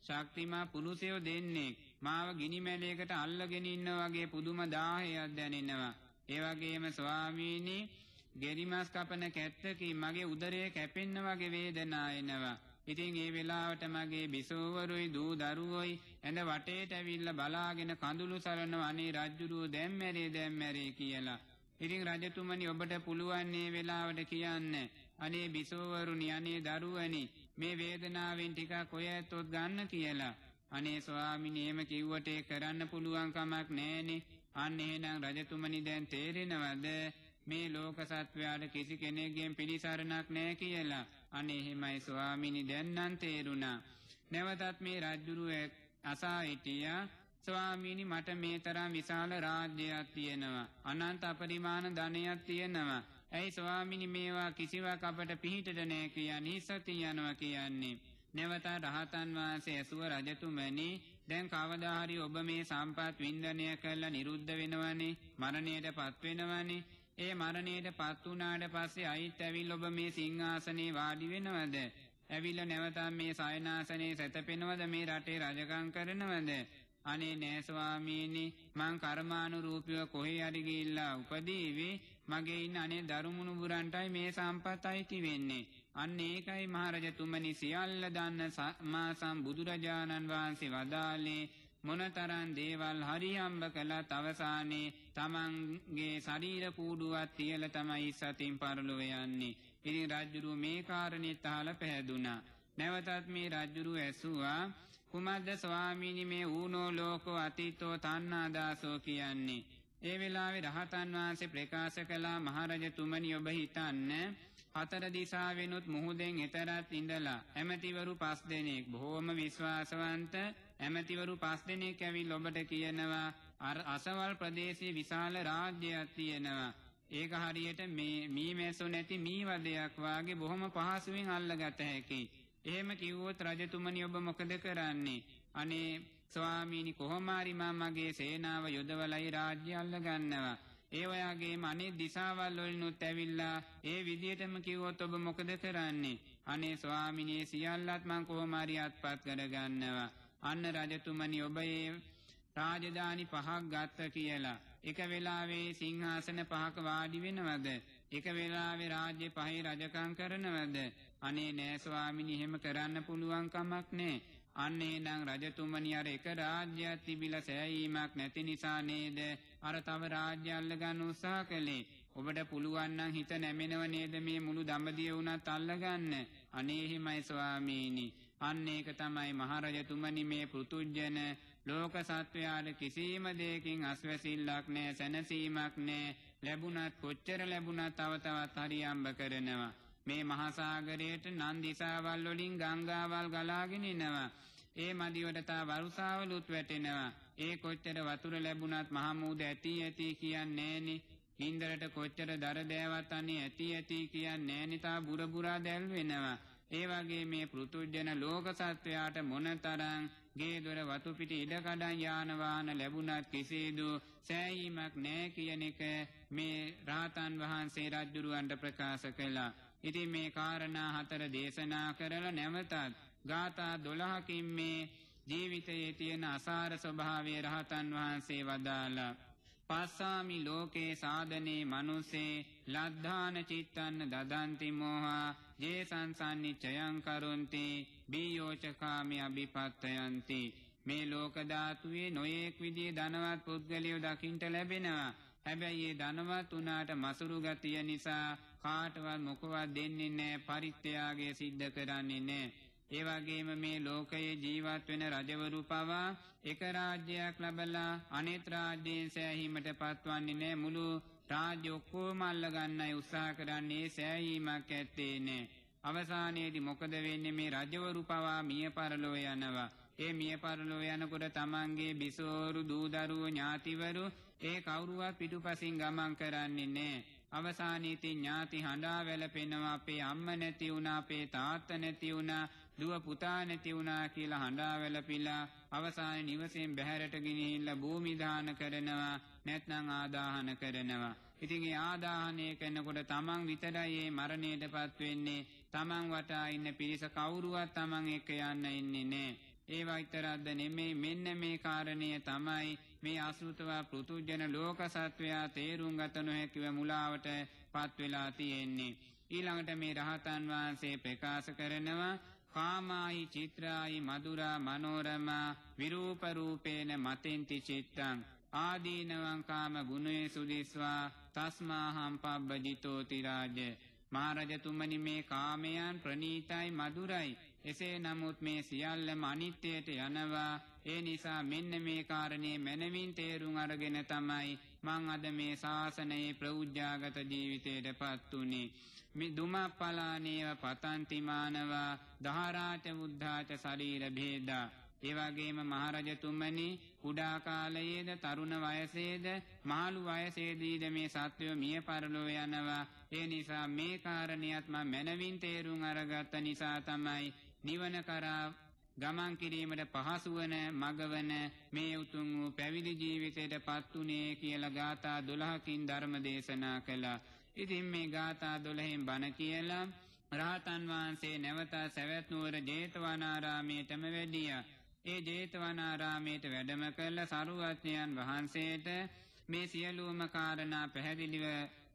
A: ශක්තිමා පුරුෂයෝ දෙන්නේ මාව ගිනි මැලයකට අල්ලගෙන ඉන්න වගේ පුදුම දාහයක් දැනෙනවා ඒ වගේම ස්වාමීනි ගෙරිමස් කපන කැත්තකින් මගේ උදරය කැපෙන්න වගේ වේදනාව එනවා ඉතින් ඒ වෙලාවට මගේ බිසෝවරුයි දූ දරුවොයි ඇඳ වටේට ඇවිල්ලා බලාගෙන කඳුළු සරනවා අනේ රජ්ජුරුව දැම්මැරේ දැම්මැරේ කියලා ඉතින් රජතුමනි ඔබට පුළුවන් මේ වෙලාවට කියන්න අනේ බිසෝවරුනි අනේ දරුවනි මේ වේදනාවෙන් ටිකක් ඔය ඇත්තොත් ගන්න කියලා අනේ ස්වාමීනි එහෙම කිව්වට ඒ කරන්න පුළුවන් කමක් නැහනේ අන්න එහෙනම් රජතුමනි දැන් තේරෙනවද මේ ලෝක සත්වයාට කිසි කෙනෙක්ගෙන් පිළිසරණක් නැහැ කියලා අනේ එහෙමයි ස්වාමීනි දැන් නම් තේරුණා නැවතත් මේ රජුරුව අසා හිටියා ස්වාමීනි මට මේ තරම් විශාල රාජ්‍යයක් තියෙනවා. අනන්ත අපරිමාණ ධනයක් තියෙනවා. ඇයි ස්වාමිනි මේවා කිසිවක් අපට පිහිටට නෑ කියා නිසති යනවා කියන්නේ. නැවත රහතන් වහන්සේ ඇසුව රජතුමනි දැන් කවදා හරි ඔබ මේ සම්පත් වින්දනය කළා නිරුද්ධ වෙනවනේ මරණයටපත් වෙනවනේ ඒ මරණයටපත් වුණාට පස්සේ අයිත් ඇවිල් ඔබ මේ සිංහාසනේ වාඩි වෙනවද ඇවිල්ලා නැවතත් මේ සයනාසනේ සැතපෙනවද මේ රටේ රජකම් කරනවද අනේ නෑස්වාමීනි මං කර්මානු රූපිව කොහේ අරිගිල්ලා උපදීවි මගේ ඉන්න අනේ දරුමුණු බුරන්ටයි මේ සම්පතයිති වෙන්නේ. අන්න ඒකයි මහරජතුමනි සියල්ල දන්න මා සම් බුදුරජාණන් වහන්සේ වදාලේ මොනතරන් දේවල් හරියම්බ කළත් අවසානයේ තමන්ගේ ශරීර පූඩුවත් තියල තමයි සතින් පරලොව යන්නේ. ඉතින් රජුරු මේ කාරණෙත් අහලා පැහැදුනා. නැවතත් මේ රජුරු ඇසුවා කුමද්ද ස්වාමීනි මේ ඌනෝ ලෝකෝ අතීතෝ තණ්හාදාසෝ කියන්නේ. ඒ වෙලාවේ රහතන් වහන්සේ ප්‍රකාශ කළා මහරජතුමනි ඔබ හිතන්න හතර දිසාවෙනුත් මුහුදෙන් එතරත් ඉඳලා ඇමතිවරු පස් දෙනෙක් බොහෝම විශ්වාසවන්ත ඇමතිවරු පස් දෙනෙක් ඇවිල් ඔබට කියනවා අර අසවල් ප්‍රදේශයේ විශාල රාජ්‍යයක් තියෙනවා. ඒක හරියට මේ මී මැසු නැති මී වදයක් වාගේ බොහොම පහසුවෙන් අල්ලගත හැකියි. එහෙම කිව්වොත් රජතුමනි ඔබ මොකද කරන්නේ? අනේ ස්වාමීනි කොහොමාරි මා මගේ සේනාව යොදවලයි රාජ්‍ය අල්ලගන්නවා. ඒ ඔයාගේම අනේ දිසාවල් වලිනුත් ඇවිල්ලා ඒ විදියටම කිව්වොත් ඔබ මොකද කරන්නේ? අනේ ස්වාමිනේ සියල්ලත් මං කොහොමාරි අත්පත් කරගන්නවා. අන්න රජතුමනි ඔබ රාජධානි පහක් ගත්ත කියලා. එක වෙලාවේ සිංහාසන පහක වාඩි වෙනවද? එක වෙලාවේ රාජ්‍ය පහේ රජකම් කරනවද? අනේ නෑ ස්වාමිනී එහෙම කරන්න පුළුවන් කමක් නෑ. අන්න එනම් රජතුමනි අර එක රාජ්‍යයක් තිබිලා සෑයීමක් නැති නිසා නේද අර තව රාජ්‍ය අල්ලගන්න උත්සාහ කළේ. ඔබට පුළුවන් නම් හිත නැමෙනව නේද මේ මුළු දඹදිය වුණත් අල්ලගන්න. අනේ එහෙමයි ස්වාමීනි. අන්න ඒක තමයි මහරජතුමනි මේ පෘතුජන ලෝක සත්වයාට කිසිම දෙයකින් අස්වැසිල්ලක් නෑ සැනසීමක් නෑ ලැබුණත් කොච්චර ලැබුණත් තව තවත් හරියම්බ කරනවා මේ මහාසාගරයට නන් දිසාවල් වලින් ගංගාවල් ගලාගෙන එනවා. ඒ මදිවට තා වරුසාවලුත් වැටෙනවා. ඒ කොච්චර වතුර ලැබුණත් මහමූද ඇති ඇති කියන්නේ නෑනේ. හින්දරට කොච්චර දර දෑවත් අනේ ඇති ඇති කියන්නේ නෑනේ තා බුරබුරා දැල් වෙනවා. ඒ වගේ මේ පෘතුජන ලෝක සත්වයාට මොනතරම් ගේ දොර වතු පිට ඉඩකඩම් යාන වාහන ලැබුණත් කිසිදු සෑයීමක් නැහැ කියන එක මේ රාතන් වහන්සේ රජුරවන්ට ප්‍රකාශ කළා. ඉතින් මේ කාරණා හතර දේශනා කරලා නැවතත් ගාථා 12කින් මේ ජීවිතයේ තියෙන අසාර ස්වභාවය රහතන් වහන්සේ වදාලා පස්සාමි ලෝකේ සාධනේ මනුසේ ලද්ධාන චිත්තන්න දදන්ති මෝහා ජේසංසන්නි චයං කරුන්ති බීයෝචකාමි අභිපත්තයන්ති මේ ලෝක ධාතුවේ නොයේක් විදිය ධනවත් පුද්ගලයෝ දකින්ට ලැබෙනවා හැබැයි ඒ ධනවත් උනාට මසුරු ගතිය නිසා කාටවත් මොකවත් දෙන්නේ නැහැ පරිත්‍යාගය සිද්ධ කරන්නේ නැහැ ඒ වගේම මේ ලෝකයේ ජීවත් වෙන රජවරු පවා එක රාජ්‍යයක් ලබලා අනෙත් රාජ්‍යයෙන් සෑහීමට පත්වන්නේ නැහැ මුළු රාජ්‍ය ඔක්කොම අල්ලගන්නයි උත්සාහ කරන්නේ සෑහීමක් ඇත්තේ නැහැ අවසානයේදී මොකද වෙන්නේ මේ රජවරු පවා මිය පරලෝ යනවා ඒ මිය පරලෝ යනකොට තමන්ගේ බිසෝරු දූ දරුවෝ ඥාතිවරු ඒ කවුරුවත් පිටුපසින් ගමන් කරන්නේ නැහැ අවසානයේදී ඥාති හඬා වැළපෙනවා අපේ අම්ම නැති වුණා අපේ තාත්තා නැති වුණා දුව පුතා නැති වුණා කියලා හඬා වැළපිලා අවසානයේ නිවසෙන් බැහැරට ගෙනිහිල්ලා භූමි දාන කරනවා නැත්නම් ආදාහන කරනවා ඉතින් ඒ ආදාහනය කරනකොට තමන් විතරයි මේ මරණයටපත් වෙන්නේ තමන් වටා ඉන්න පිරිස කවුරුවත් තමන් එක්ක යන්න ඉන්නේ නැහැ ඒ වයිතරද්ද නෙමෙයි මෙන්න මේ කාරණය තමයි මේ අසුතවා පෘතුජන ලෝක සත්වයා තේරුම් ගත නොහැකිව මුලාවට පත් වෙලා තියෙන්නේ. ඊළඟට මේ රහතන් වහන්සේ ප්‍රකාශ කරනවා කාමායි චිත්‍රායි මధుරා මනෝරමා විරූප රූපේන මතෙන්ති චිත්තං ආදීනවං කාම ගුණේ සුදිස්වා තස්මාහම් පබ්බජිතෝති රාජ මහරජතුමනි මේ කාමයන් ප්‍රණීතයි මధుරයි එසේ නමුත් මේ සියල්ලම අනිත්‍යයට යනවා ඒ නිසා මෙන්න මේ කාරණේ මනමින් තේරුම් අරගෙන තමයි මං අද මේ ශාසනයේ ප්‍රෞජ්ජාගත ජීවිතයට පත් වුනේ. මේ දුමප්පලානේව පතන්තිමානවා දහරාට බුද්ධාට ශරීර භේදා එවැගේම මහරජතුමනි කුඩා කාලයේද තරුණ වයසේද මහලු වයසේදීද මේ සත්වය මිය පරලෝ යනවා ඒ නිසා මේ කාරණියත් මම මනවින් තේරුම් අරගත්ත නිසා තමයි නිවන කරා ගමන් කිරීමට පහසු වන මගවන මේ උතුම් වූ පැවිදි ජීවිතයට පත් උනේ කියලා ગાථා 12කින් ධර්ම දේශනා කළා. ඉතින් මේ ગાථා 12න් බණ කියලා රහතන් වහන්සේ නැවත සවැත් නුවර ජේතවනාරාමයටම වැඩියා. ඒ ජේතවනාරාමයට වැඩම කළ සරුවඥයන් වහන්සේට මේ සියලුම කාරණා පැහැදිලිව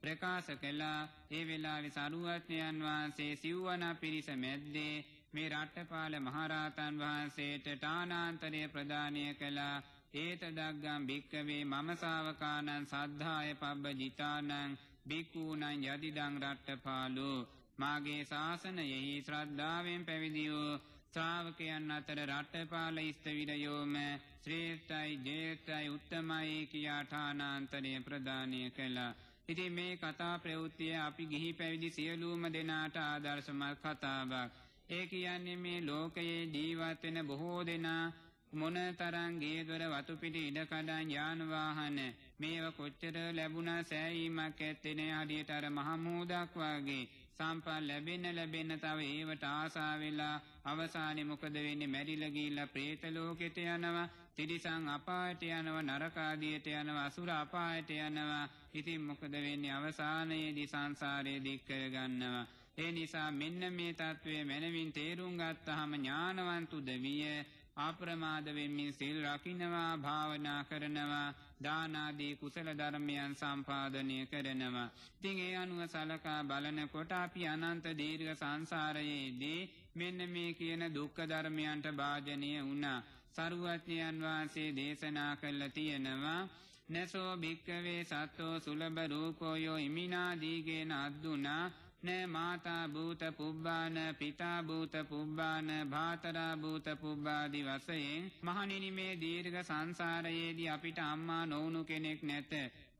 A: ප්‍රකාශ කළා. ඒ වෙලාවේ සරුවඥයන් වහන්සේ සිව්වන පිරිස මැද්දේ මේ රට්ටපාල මහරහතන් වහන්සේට තානාන්තරය ප්‍රදානය කළා ඒතදක්ගම් භික්කවේ මමසාාවකානන් සද්ධාය පබ්බ ජිතානං භික්කූනං යදිඩං රට්ටපාලු. මාගේ ශාසනයෙහි ශ්‍රද්ධාවෙන් පැවිදිවූ ශ්‍රාවකයන් අතර රට්ටපාල ස්තවිරයෝම ශ්‍රේෂ්ඨයි ජේතයි උත්තමයි කියාඨානාන්තරය ප්‍රදානය කළා. ඉතින් මේ කතා ප්‍රවෘත්තිය අපි ගිහි පැවිදි සියලුම දෙනාට ආදර්ශමත් කතාවක්. ඒ කියන්නේ මේ ලෝකයේ ජීවත් වෙන බොහෝ දෙනා මොනතරම් ගේදොර වතු පිටි ඉඩකඩම් යාන වාහන මේව කොච්චර ලැබුණා සෑයීමක් ඇත්තේ නෑ හරියට අර මහමූදක් වගේ සම්පත් ලැබෙන්න ලැබෙන්න තව ඒවට ආසා වෙලා අවසානයේ මොකද වෙන්නේ මැරිලා ගිහිල්ලා പ്രേත ලෝකෙට යනවා තිරිසන් අපායට යනවා නරක ආදියට යනවා අසුර අපායට යනවා ඉතින් මොකද වෙන්නේ අවසානයේදී සංසාරේ දික් කරගන්නවා ඒ නිසා මෙන්න මේ தત્ත්වය මනමින් තේරුම් ගත්තාම ඥානවන්ත උදවිය අප්‍රමාද වෙමින් සිල් රකින්නවා භාවනා කරනවා දාන ආදී කුසල ධර්මයන් සම්පාදනය කරනවා. ඉතින් ඒ අනුව සලකා බලනකොට අපි අනන්ත දීර්ඝ සංසාරයේදී මෙන්න මේ කියන දුක්ඛ ධර්මයන්ට භාජනය වුණා. සරුවත්ඥයන් වහන්සේ දේශනා කළ තියෙනවා නසෝ භික්කවේ සත්තෝ සුලබ රූපෝයෝ ඉමිනා දීගේන අද්දුනා න මාතා භූත පුබ්බාන පිතා භූත පුබ්බාන භාතරා භූත පුබ්බාදි වශයෙන් මහණෙනි මේ දීර්ඝ සංසාරයේදී අපිට අම්මා නොවුණු කෙනෙක් නැත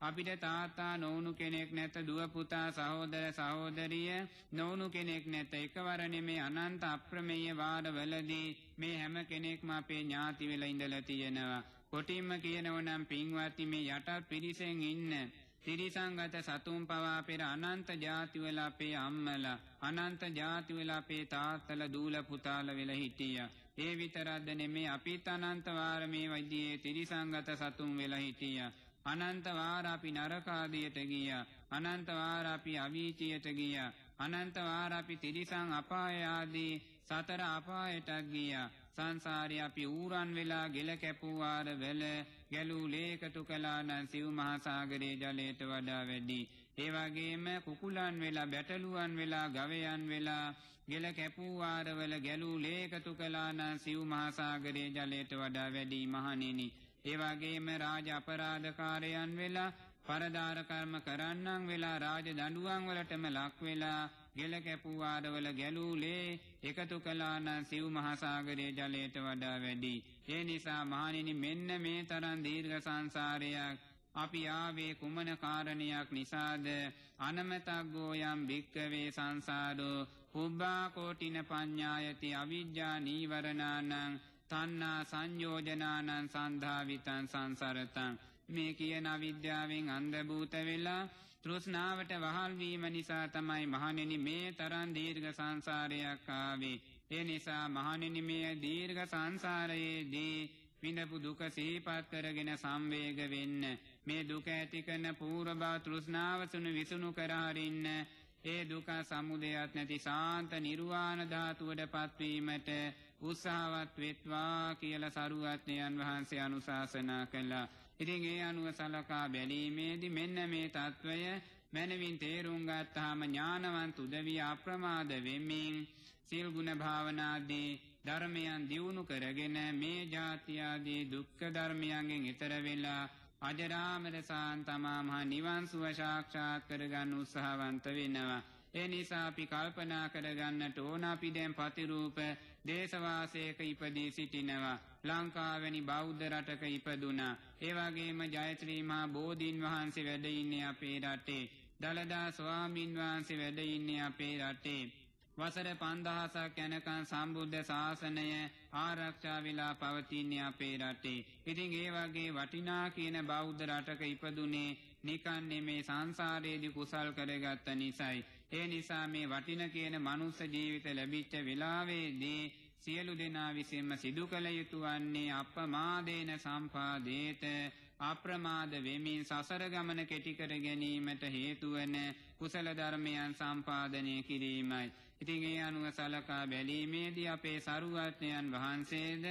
A: අපිට තාත්තා නොවුණු කෙනෙක් නැත දුව පුතා සහෝදර සහෝදරිය නොවුණු කෙනෙක් නැත එකවර නෙමේ අනන්ත අප්‍රමේය වාරවලදී මේ හැම කෙනෙක්ම අපේ ඥාති වෙලා ඉඳලා තියෙනවා කොටින්ම කියනවනම් පින්වත්නි මේ යටත් පිරිසෙන් ඉන්න තිරිසංගත සතුන් පවා පෙර අනන්ත ජාති වල අපේ අම්මලා අනන්ත ජාති වල අපේ තාත්තලා දූල පුතාලා වෙලා හිටියා. ඒ විතරක්ද නෙමේ අපිත් අනන්ත වාර මේ වගේ තිරිසංගත සතුන් වෙලා හිටියා. අනන්ත වාර අපි නරකාදියට ගියා. අනන්ත වාර අපි අවීචියට ගියා. අනන්ත වාර අපි තිරිසං අපාය ආදී සතර අපායටත් ගියා. සංසාරේ අපි ඌරන් වෙලා ගෙල කැපුවාර වෙල ගැලූ ලේකටු කලානම් සිව් මහාසාගරයේ ජලයට වඩා වැඩි. ඒ වගේම කුකුලන් වෙලා බැටළුවන් වෙලා ගවයන් වෙලා ගෙල කැපූ ආරවල ගැලූ ලේකටු කලානම් සිව් මහාසාගරයේ ජලයට වඩා වැඩි මහණෙනි. ඒ වගේම රාජ අපරාධකාරයන් වෙලා පරදාර කර්ම කරන්නන් වෙලා රාජ දඬුවම් වලටම ලක් වෙලා ගෙල කැපූ ආරවල ගැලූලේ එකතු කළාන සිව් මහසાગරයේ ජලයට වඩා වැඩි ඒ නිසා මහණෙනි මෙන්න මේ තරම් දීර්ඝ සංසාරයක් අපි ආවේ කුමන කාරණයක් නිසාද අනමතග්ගෝ යම් භික්කවේ සංසාරෝ කුබ්බා කෝටින පඤ්ඤායති අවිජ්ජා නීවරණානං තණ්හා සංයෝජනානං සන්ධාවිතං සංසරතං මේ කියන අවිද්‍යාවෙන් අන්ධ භූත වෙලා තෘෂ්ණාවට වහල් වීම නිසා තමයි මහණෙනි මේ තරම් දීර්ඝ සංසාරයක් ආවේ ඒ නිසා මහණෙනි මේ දීර්ඝ සංසාරයේදී විඳපු දුක සිහිපත් කරගෙන සංවේග වෙන්න මේ දුක ඇති කරන පූර්ව භව තෘෂ්ණාව සුණු විසුණු කර හරින්න ඒ දුක සමුදයත් නැති සාන්ත නිර්වාණ ධාතුවට පත්වීමට උත්සාහවත් වෙත්වා කියලා සරුවත්නයන් වහන්සේ අනුශාසනා කළා. ඉතින් ඒ අනුව සලකා බැලීමේදී මෙන්න මේ తত্ত্বය මනවින් තේරුම් ගත්තාම ඥානවන්ත උදවිය අප්‍රමාද වෙමින් සිල්ගුණ භාවනාදී ධර්මයන් දියුණු කරගෙන මේ ජාතියාදී දුක්ඛ ධර්මයන්ගෙන් ඈතර වෙලා අජරාමර සාන්තමා මහ නිවන් සුව සාක්ෂාත් කරගන්න උත්සාහවන්ත වෙනවා. ඒ නිසා අපි කල්පනා කරගන්නට ඕන අපි දැන් ප්‍රතිරූප දේශවාසයක ඉපදී සිටිනවා. ලංකාවැනි බෞද්ධ රටක ඉපදුනා. ඒ වගේම ජයශ්‍රී මහා බෝධීන් වහන්සේ වැඩ ඉන්නේ අපේ රටේ. දලදා ස්වාමින් වහන්සේ වැඩ ඉන්නේ අපේ රටේ. වසර පන්දහසක් යැනකන් සම්බුද්ධ ශාසනය ආරක්ෂා වෙලා පවතින්නේ අපේ රටේ. ඉතින් ඒ වගේ වටිනා කියන බෞද්ධ රටක ඉපදුනේ නිකන් මේ සංසාරයේදී කුසල් කරගත්ත නිසයි. ඒ නිසා මේ වටින කියන මනුස්ස ජීවිත ලැබිච්ච වෙලාවේදී සියලු දෙනා විසින්ම සිදු කළ යුතු වන්නේ අප්‍රමාදේන සම්පාදේත අප්‍රමාද වෙමින් සසර ගමන කෙටි කර ගැනීමට හේතු වන කුසල ධර්මයන් සම්පාදනය කිරීමයි ඉතින් ඒ අනුව සලකා බැලීමේදී අපේ සරුවත්නයන් වහන්සේද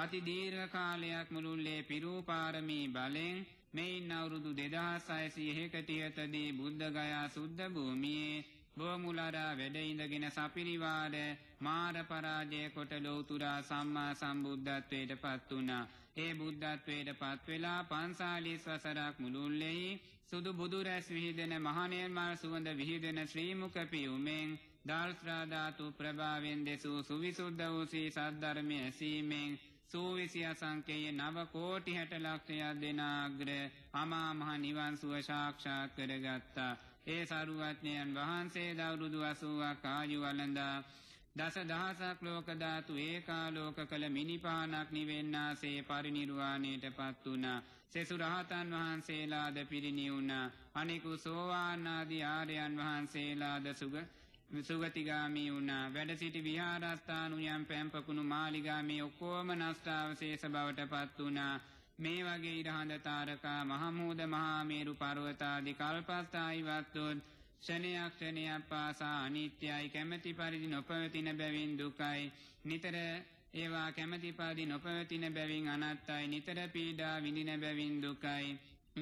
A: අති දීර්ඝ කාලයක් මුළුල්ලේ පිරූ පාරමී බලෙන් මෙයින් අවුරුදු 2660 දී බුද්ධගයා සුද්ධ භූමියේ බෝමුලරා වැඩ ඉඳගෙන සපිරිවාර මාර පරාජය කොට ලෝතුරා සම්මා සම්බුද්ධත්වයට පත් වුණා. ඒ බුද්ධත්වයට පත් වෙලා 540 වසරක් මුළුල්ලේ සුදු බුදු රැස් විහිදෙන මහණෙන් මල් සුවඳ විහිදෙන ශ්‍රී මුඛ පියුමෙන් ධාර්ශ්‍රාධාතු ප්‍රභාවෙන් දෙසූ සුවිසුද්ධ වූ සී සද්ධර්මය ඇසීමෙන් සූවිසි අසංකයේ නව කෝටි හැට ලක්ෂයක් දෙනාග්‍ර අමා මහ නිවන් සුව සාක්ෂාත් කරගත්තා. ඒ සරුවත්ඥයන් වහන්සේ දවුරුදු අසුවක් ආයු වලඳා දස දහසක් ලෝක ධාතු ඒකාලෝක කළ මිනිපානක් නිවෙන්නාසේ පරිනිර්වාණයට පත් වුණා. සෙසු රහතන් වහන්සේලාද පිරිණි වුණා. අනිකු සෝවාන් ආදී ආර්යයන් වහන්සේලාද සුග විසුගතිගාමී වුණා වැඩ සිටි විහාරස්ථාන උයන් පැම්පකුණු මාලිගා මේ ඔක්කොම නෂ්ටාවශේෂ බවට පත් වුණා මේ වගේ ඉරහඳ තාරකා මහමූද මහා මේරු පර්වතාදි කල්පස්ථායිවත්තුන් ක්ෂණයක් ක්ෂණයක් පාසා අනිත්‍යයි කැමැති පරිදි නොපවතින බැවින් දුකයි නිතර ඒවා කැමැති පරිදි නොපවතින බැවින් අනත්තයි නිතර පීඩා විඳින බැවින් දුකයි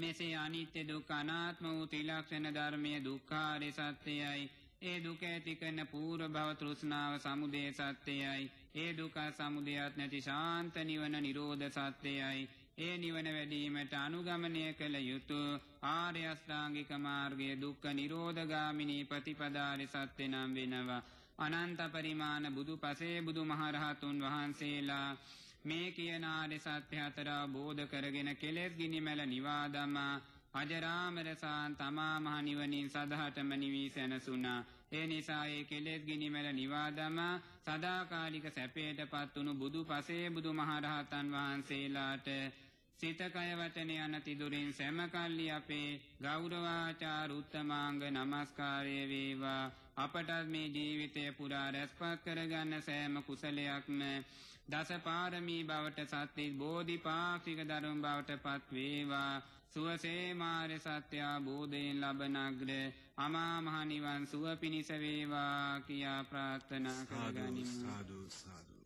A: මෙසේ අනිත්‍ය දුක් අනාත්ම වූ ත්‍රිලක්ෂණ ධර්මයේ දුක්ඛාරය සත්‍යයයි ඒ දුක ඇති කරන පූර්ව භව තෘෂ්ණාව සමුදය සත්‍යයයි. ඒ දුක සමුදයත් නැති ශාන්ත නිවන නිරෝධ සත්‍යයයි. ඒ නිවන වැඩීමට අනුගමනය කළ යුතු ආර්ය අෂ්ටාංගික මාර්ගයේ දුක්ඛ නිරෝධගාමිනී ප්‍රතිපදාරි සත්‍ය නම් වෙනවා. අනන්ත පරිමාණ බුදු පසේ බුදු මහරහතුන් වහන්සේලා මේ කියන ආර්ය සත්‍ය හතර අවබෝධ කරගෙන කෙලෙස් ගිනිමැල නිවාදමා අජරාමරසාන් තමා මහ නිවණින් සදහටම නිවී සැනසුණා. ඒ නිසා ඒ කෙලෙස් ගිනිමෙල නිවාදම සදාකාලික සැපයටපත් වුණු බුදු පසේ බුදු මහරහතන් වහන්සේලාට සිත කය වචන යන තිදුරින් සෑම කල්ලි අපේ ගෞරවාචාර උත්තමාංග නමස්කාරය වේවා අපට මේ ජීවිතය පුරා රැස්පත් කරගන්න සෑම කුසලයක්ම දස පාරමී බවට සත්‍ය බෝධිපාක්ෂික ධර්ම බවට පත් වේවා සුවසේ මාර්ය සත්‍ය අවබෝධයෙන් ලබන අග්‍ර අමා මහ නිවන් සුව පිණිස වේවා කියා ප්‍රාර්ථනා කරගනිමු සාදු සාදු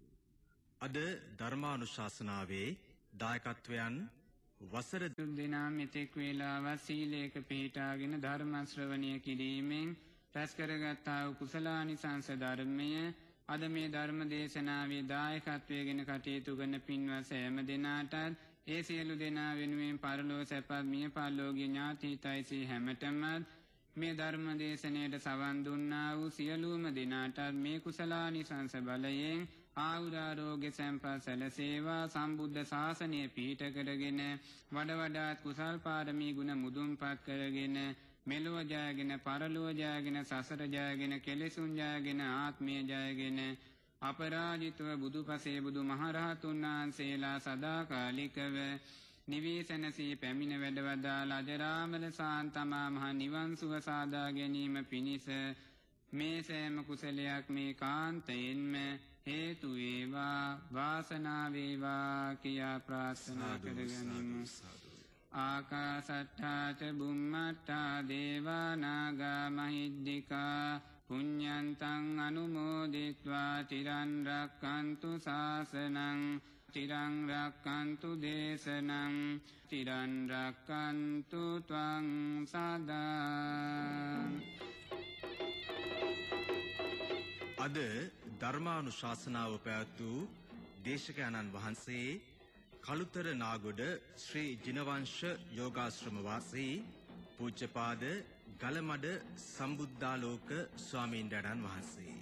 A: අද ධර්මානුශාසනාවේ දායකත්වයන් වසර දිනා මෙතෙක් වේලාව සීලයක පිහිටාගෙන ධර්ම ශ්‍රවණය කිරීමෙන් රැස් කරගත්තා වූ කුසලානිසංස ධර්මය අද මේ ධර්ම දේශනාවේ දායකත්වය ගැන කටයුතු කරන පින්වත් සෑම දෙනාටත් ඒ සියලු දෙනා වෙනුවෙන් පරලෝ සැපත් මිය පරලෝකීය ඥාතිතයිසී හැමතෙමත් මේ ධර්ම දේශනයට සවන් දුන්නා වූ සියලුම දෙනාටත් මේ කුසලානිසංස බලයෙන් ආවුරාරෝග්‍ය සැම්පත් සැලසේවා සම්බුද්ධ ශාසනය පීට කරගෙන වඩවඩාත් කුසල් පාරමී ගුණ මුදුන්පත් කරගෙන මෙලොව ජයගෙන පරලොව ජයගෙන සසර ජයගෙන කෙලෙසුන් ජයගෙන ආත්මය ජයගෙන අපරාජිතව බුදු පසේ බුදු මහරහතුන් වහන්සේලා සදාකාලිකව නිවේසනසී පැමිණ වැඩවදාලා ජරාමල සාන්තමා මහ නිවන් සුව සාදා ගැනීම පිණිස මේ සෑම කුසලයක් මේ කාන්තයෙන්ම හේතු වේවා වාසනාව වේවා කියා ප්‍රාර්ථනා කරගනිමු ආකාසට්ටා ච බුම්මට්ටා දේවා නාග මහිද්దికා පුඤ්ඤන්තං අනුමෝදිත්වා තිරන් රක්칸තු සාසනං තිරං රක්칸තු දේශනං තිරන් රක්칸තු ත්වං සදා අද ධර්මානුශාසනාව පැවැත් වූ දේශකයන්න් වහන්සේ කලුතර නාගොඩ ශ්‍රී ජිනවංශ යෝගාශ්‍රම වාසී පූජ්‍යපාද ගලමඩ සම්බුද්ධාලෝක ස්වාමීන්ද්‍රණන් වහන්සේ.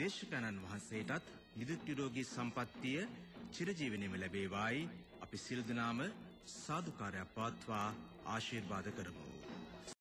A: දේශකණන් වහන්සේටත් නිදුක්තිරෝගී සම්පත්තිය චිරජීවනයම ලැබේවායි අපි සිල් දනාම සාදුකාරයක් පවත්වා ආශිර්වාද කරමු.